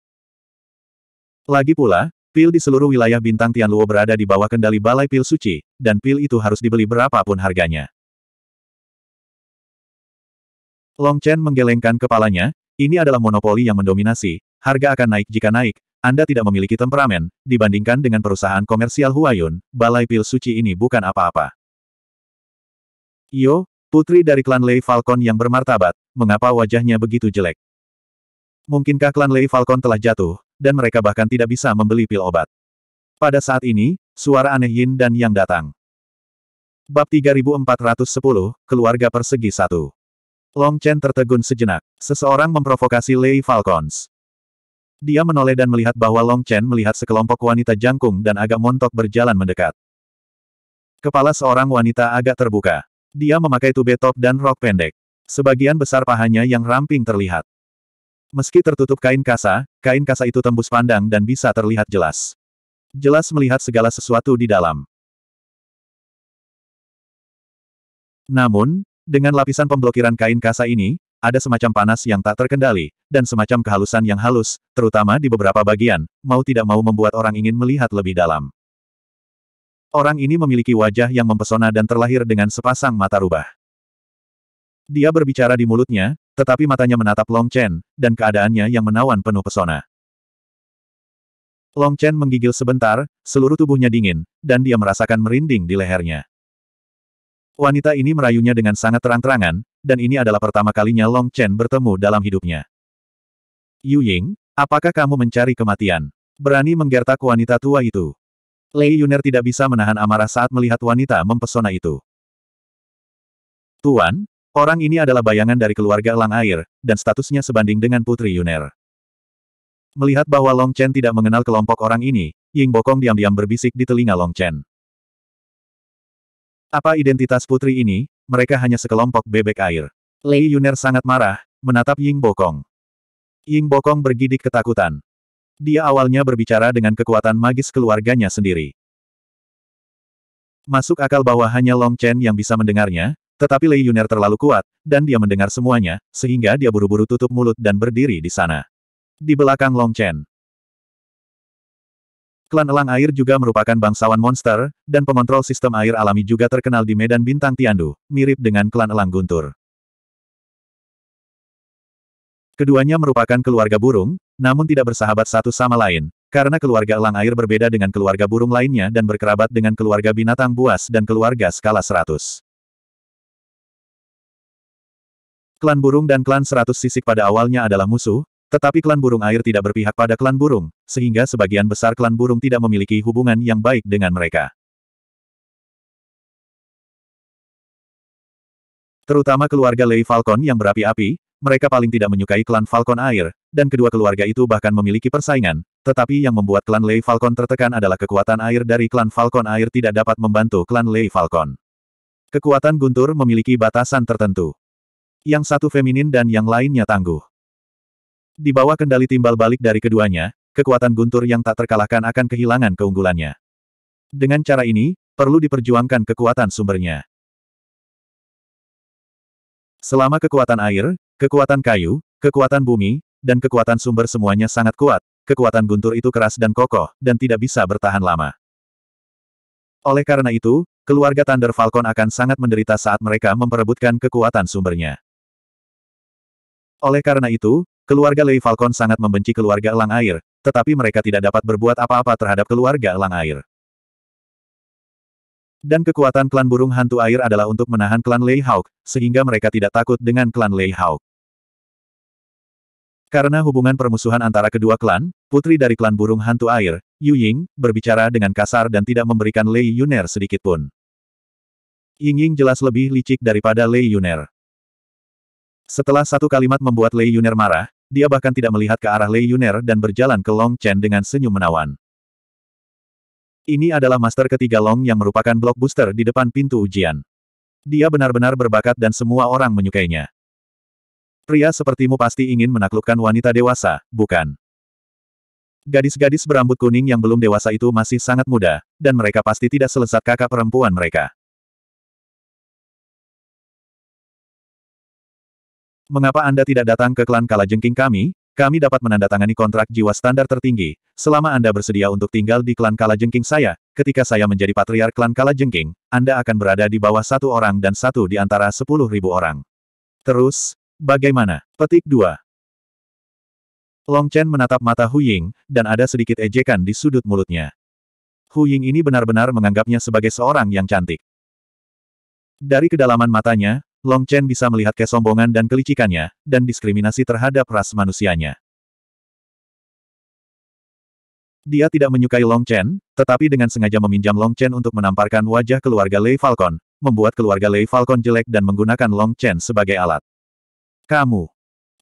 Lagi pula, pil di seluruh wilayah bintang Tianluo berada di bawah kendali Balai Pil Suci, dan pil itu harus dibeli berapapun harganya. Long Chen menggelengkan kepalanya, ini adalah monopoli yang mendominasi, harga akan naik jika naik, Anda tidak memiliki temperamen, dibandingkan dengan perusahaan komersial Huayun, Balai Pil Suci ini bukan apa-apa. Yo, Putri dari klan Lei Falcon yang bermartabat, mengapa wajahnya begitu jelek? Mungkinkah klan Lei Falcon telah jatuh, dan mereka bahkan tidak bisa membeli pil obat? Pada saat ini, suara aneh Yin dan Yang datang. Bab 3410, Keluarga Persegi Satu. Long Chen tertegun sejenak. Seseorang memprovokasi Lei Falcons. Dia menoleh dan melihat bahwa Long Chen melihat sekelompok wanita jangkung dan agak montok berjalan mendekat. Kepala seorang wanita agak terbuka. Dia memakai tube top dan rok pendek. Sebagian besar pahanya yang ramping terlihat. Meski tertutup kain kasa, kain kasa itu tembus pandang dan bisa terlihat jelas. Jelas melihat segala sesuatu di dalam. Namun, dengan lapisan pemblokiran kain kasa ini, ada semacam panas yang tak terkendali, dan semacam kehalusan yang halus, terutama di beberapa bagian, mau tidak mau membuat orang ingin melihat lebih dalam. Orang ini memiliki wajah yang mempesona dan terlahir dengan sepasang mata rubah. Dia berbicara di mulutnya, tetapi matanya menatap Long Chen, dan keadaannya yang menawan penuh pesona. Long Chen menggigil sebentar, seluruh tubuhnya dingin, dan dia merasakan merinding di lehernya. Wanita ini merayunya dengan sangat terang-terangan, dan ini adalah pertama kalinya Long Chen bertemu dalam hidupnya. Yu Ying, apakah kamu mencari kematian? Berani menggertak wanita tua itu. Lei Yuner tidak bisa menahan amarah saat melihat wanita mempesona itu. Tuan, orang ini adalah bayangan dari keluarga Elang Air, dan statusnya sebanding dengan Putri Yuner. Melihat bahwa Long Chen tidak mengenal kelompok orang ini, Ying Bokong diam-diam berbisik di telinga Long Chen. Apa identitas putri ini? Mereka hanya sekelompok bebek air. Lei Yuner sangat marah, menatap Ying Bokong. Ying Bokong bergidik ketakutan. Dia awalnya berbicara dengan kekuatan magis keluarganya sendiri. Masuk akal bahwa hanya Long Chen yang bisa mendengarnya, tetapi Lei Yuner terlalu kuat, dan dia mendengar semuanya, sehingga dia buru-buru tutup mulut dan berdiri di sana. Di belakang Long Chen. Klan Elang Air juga merupakan bangsawan monster, dan pengontrol sistem air alami juga terkenal di Medan Bintang Tiandu, mirip dengan klan Elang Guntur. Keduanya merupakan keluarga burung, namun tidak bersahabat satu sama lain, karena keluarga elang air berbeda dengan keluarga burung lainnya dan berkerabat dengan keluarga binatang buas dan keluarga skala 100. Klan burung dan klan seratus sisik pada awalnya adalah musuh, tetapi klan burung air tidak berpihak pada klan burung, sehingga sebagian besar klan burung tidak memiliki hubungan yang baik dengan mereka. Terutama keluarga Lei Falcon yang berapi-api, mereka paling tidak menyukai klan Falcon Air, dan kedua keluarga itu bahkan memiliki persaingan, tetapi yang membuat klan Lei Falcon tertekan adalah kekuatan air dari klan Falcon Air tidak dapat membantu klan Lei Falcon. Kekuatan guntur memiliki batasan tertentu. Yang satu feminin dan yang lainnya tangguh. Di bawah kendali timbal balik dari keduanya, kekuatan guntur yang tak terkalahkan akan kehilangan keunggulannya. Dengan cara ini, perlu diperjuangkan kekuatan sumbernya. Selama kekuatan air, kekuatan kayu, kekuatan bumi, dan kekuatan sumber semuanya sangat kuat, kekuatan guntur itu keras dan kokoh, dan tidak bisa bertahan lama. Oleh karena itu, keluarga Thunder Falcon akan sangat menderita saat mereka memperebutkan kekuatan sumbernya. Oleh karena itu, keluarga Lei Falcon sangat membenci keluarga Elang Air, tetapi mereka tidak dapat berbuat apa-apa terhadap keluarga Elang Air. Dan kekuatan klan burung hantu air adalah untuk menahan klan Lei Hawk, sehingga mereka tidak takut dengan klan Lei Hawk. Karena hubungan permusuhan antara kedua klan, putri dari klan burung hantu air, Yu Ying, berbicara dengan kasar dan tidak memberikan Lei Yuner sedikitpun. Ying Ying jelas lebih licik daripada Lei Yuner. Setelah satu kalimat membuat Lei Yuner marah, dia bahkan tidak melihat ke arah Lei Yuner dan berjalan ke Long Chen dengan senyum menawan. Ini adalah master ketiga Long yang merupakan blockbuster di depan pintu ujian. Dia benar-benar berbakat dan semua orang menyukainya. Pria sepertimu pasti ingin menaklukkan wanita dewasa, bukan? Gadis-gadis berambut kuning yang belum dewasa itu masih sangat muda, dan mereka pasti tidak selesat kakak perempuan mereka. Mengapa Anda tidak datang ke klan Kalajengking kami? kami dapat menandatangani kontrak jiwa standar tertinggi, selama Anda bersedia untuk tinggal di klan Kala Jengking saya, ketika saya menjadi Patriar klan Kala Jengking, Anda akan berada di bawah satu orang dan satu di antara sepuluh ribu orang. Terus, bagaimana? Petik 2. Long Chen menatap mata Hu Ying, dan ada sedikit ejekan di sudut mulutnya. Hu Ying ini benar-benar menganggapnya sebagai seorang yang cantik. Dari kedalaman matanya, Long Chen bisa melihat kesombongan dan kelicikannya, dan diskriminasi terhadap ras manusianya. Dia tidak menyukai Long Chen, tetapi dengan sengaja meminjam Long Chen untuk menamparkan wajah keluarga Lei Falcon, membuat keluarga Lei Falcon jelek dan menggunakan Long Chen sebagai alat. Kamu!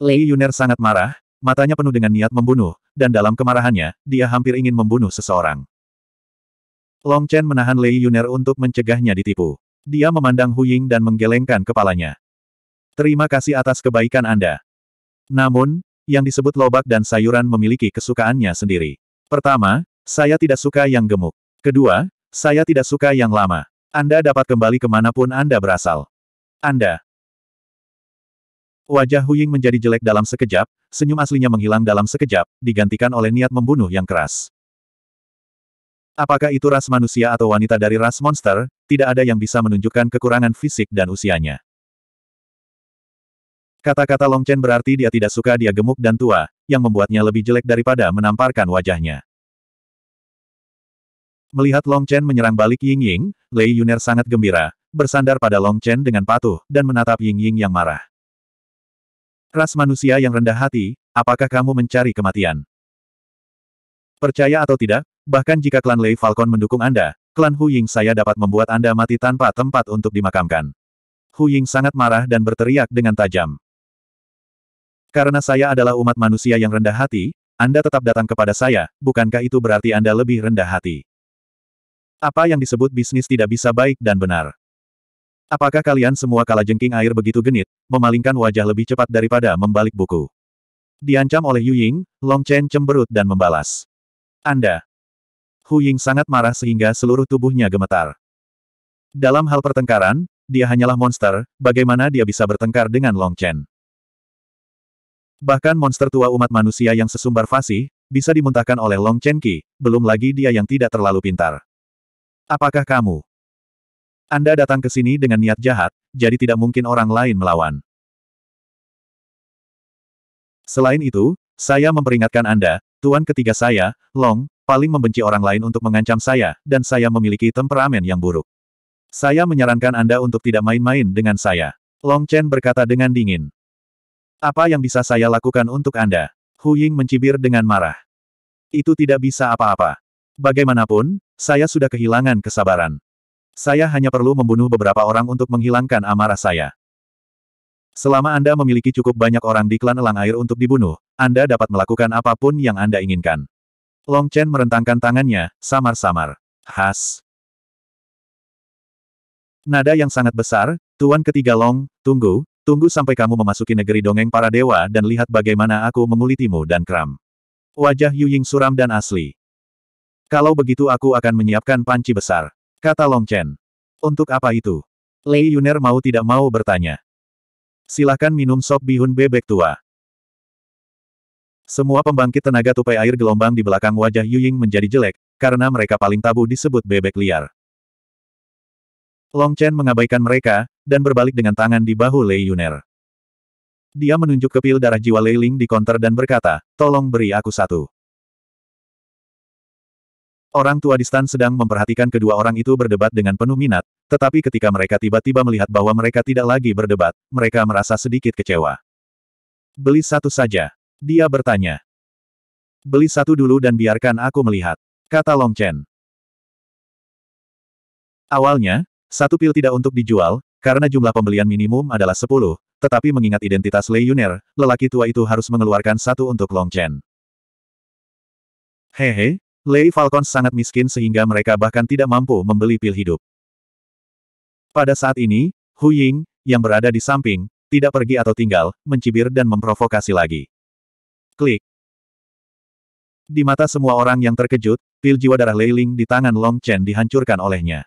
Lei Yuner sangat marah, matanya penuh dengan niat membunuh, dan dalam kemarahannya, dia hampir ingin membunuh seseorang. Long Chen menahan Lei Yuner untuk mencegahnya ditipu. Dia memandang Huying dan menggelengkan kepalanya. Terima kasih atas kebaikan Anda. Namun, yang disebut lobak dan sayuran memiliki kesukaannya sendiri. Pertama, saya tidak suka yang gemuk. Kedua, saya tidak suka yang lama. Anda dapat kembali kemanapun Anda berasal. Anda. Wajah Huying menjadi jelek dalam sekejap, senyum aslinya menghilang dalam sekejap, digantikan oleh niat membunuh yang keras. Apakah itu ras manusia atau wanita dari ras monster, tidak ada yang bisa menunjukkan kekurangan fisik dan usianya. Kata-kata Long Chen berarti dia tidak suka dia gemuk dan tua, yang membuatnya lebih jelek daripada menamparkan wajahnya. Melihat Long Chen menyerang balik Ying Ying, Lei Yuner sangat gembira, bersandar pada Long Chen dengan patuh, dan menatap Ying Ying yang marah. Ras manusia yang rendah hati, apakah kamu mencari kematian? Percaya atau tidak, Bahkan jika klan Lei Falcon mendukung Anda, klan Hu Ying saya dapat membuat Anda mati tanpa tempat untuk dimakamkan. Hu Ying sangat marah dan berteriak dengan tajam. Karena saya adalah umat manusia yang rendah hati, Anda tetap datang kepada saya, bukankah itu berarti Anda lebih rendah hati? Apa yang disebut bisnis tidak bisa baik dan benar. Apakah kalian semua kala jengking air begitu genit, memalingkan wajah lebih cepat daripada membalik buku? Diancam oleh Yu Ying, Long Chen cemberut dan membalas. Anda, Hu Ying sangat marah sehingga seluruh tubuhnya gemetar. Dalam hal pertengkaran, dia hanyalah monster, bagaimana dia bisa bertengkar dengan Long Chen? Bahkan monster tua umat manusia yang sesumbar fasih, bisa dimuntahkan oleh Long Chen Qi, belum lagi dia yang tidak terlalu pintar. Apakah kamu? Anda datang ke sini dengan niat jahat, jadi tidak mungkin orang lain melawan. Selain itu, saya memperingatkan Anda, Tuan ketiga saya, Long, paling membenci orang lain untuk mengancam saya, dan saya memiliki temperamen yang buruk. Saya menyarankan Anda untuk tidak main-main dengan saya. Long Chen berkata dengan dingin. Apa yang bisa saya lakukan untuk Anda? Hu Ying mencibir dengan marah. Itu tidak bisa apa-apa. Bagaimanapun, saya sudah kehilangan kesabaran. Saya hanya perlu membunuh beberapa orang untuk menghilangkan amarah saya. Selama Anda memiliki cukup banyak orang di klan elang air untuk dibunuh, Anda dapat melakukan apapun yang Anda inginkan. Long Chen merentangkan tangannya, samar-samar. Has. Nada yang sangat besar, Tuan ketiga Long, tunggu, tunggu sampai kamu memasuki negeri dongeng para dewa dan lihat bagaimana aku mengulitimu dan kram. Wajah Yu Ying suram dan asli. Kalau begitu aku akan menyiapkan panci besar. Kata Long Chen. Untuk apa itu? Lei Yuner mau tidak mau bertanya. Silahkan minum sop bihun bebek tua. Semua pembangkit tenaga tupai air gelombang di belakang wajah Yuying menjadi jelek, karena mereka paling tabu disebut bebek liar. Long Chen mengabaikan mereka, dan berbalik dengan tangan di bahu Lei Yuner. Dia menunjuk ke pil darah jiwa Lei Ling di konter dan berkata, tolong beri aku satu. Orang tua distan sedang memperhatikan kedua orang itu berdebat dengan penuh minat, tetapi ketika mereka tiba-tiba melihat bahwa mereka tidak lagi berdebat, mereka merasa sedikit kecewa. Beli satu saja. Dia bertanya. Beli satu dulu dan biarkan aku melihat, kata Long Chen. Awalnya, satu pil tidak untuk dijual, karena jumlah pembelian minimum adalah 10, tetapi mengingat identitas Lei Yuner, lelaki tua itu harus mengeluarkan satu untuk Long Chen. Hehe, Lei Falcon sangat miskin sehingga mereka bahkan tidak mampu membeli pil hidup. Pada saat ini, Hu Ying, yang berada di samping, tidak pergi atau tinggal, mencibir dan memprovokasi lagi. Klik. Di mata semua orang yang terkejut, pil jiwa darah Leiling di tangan Long Chen dihancurkan olehnya.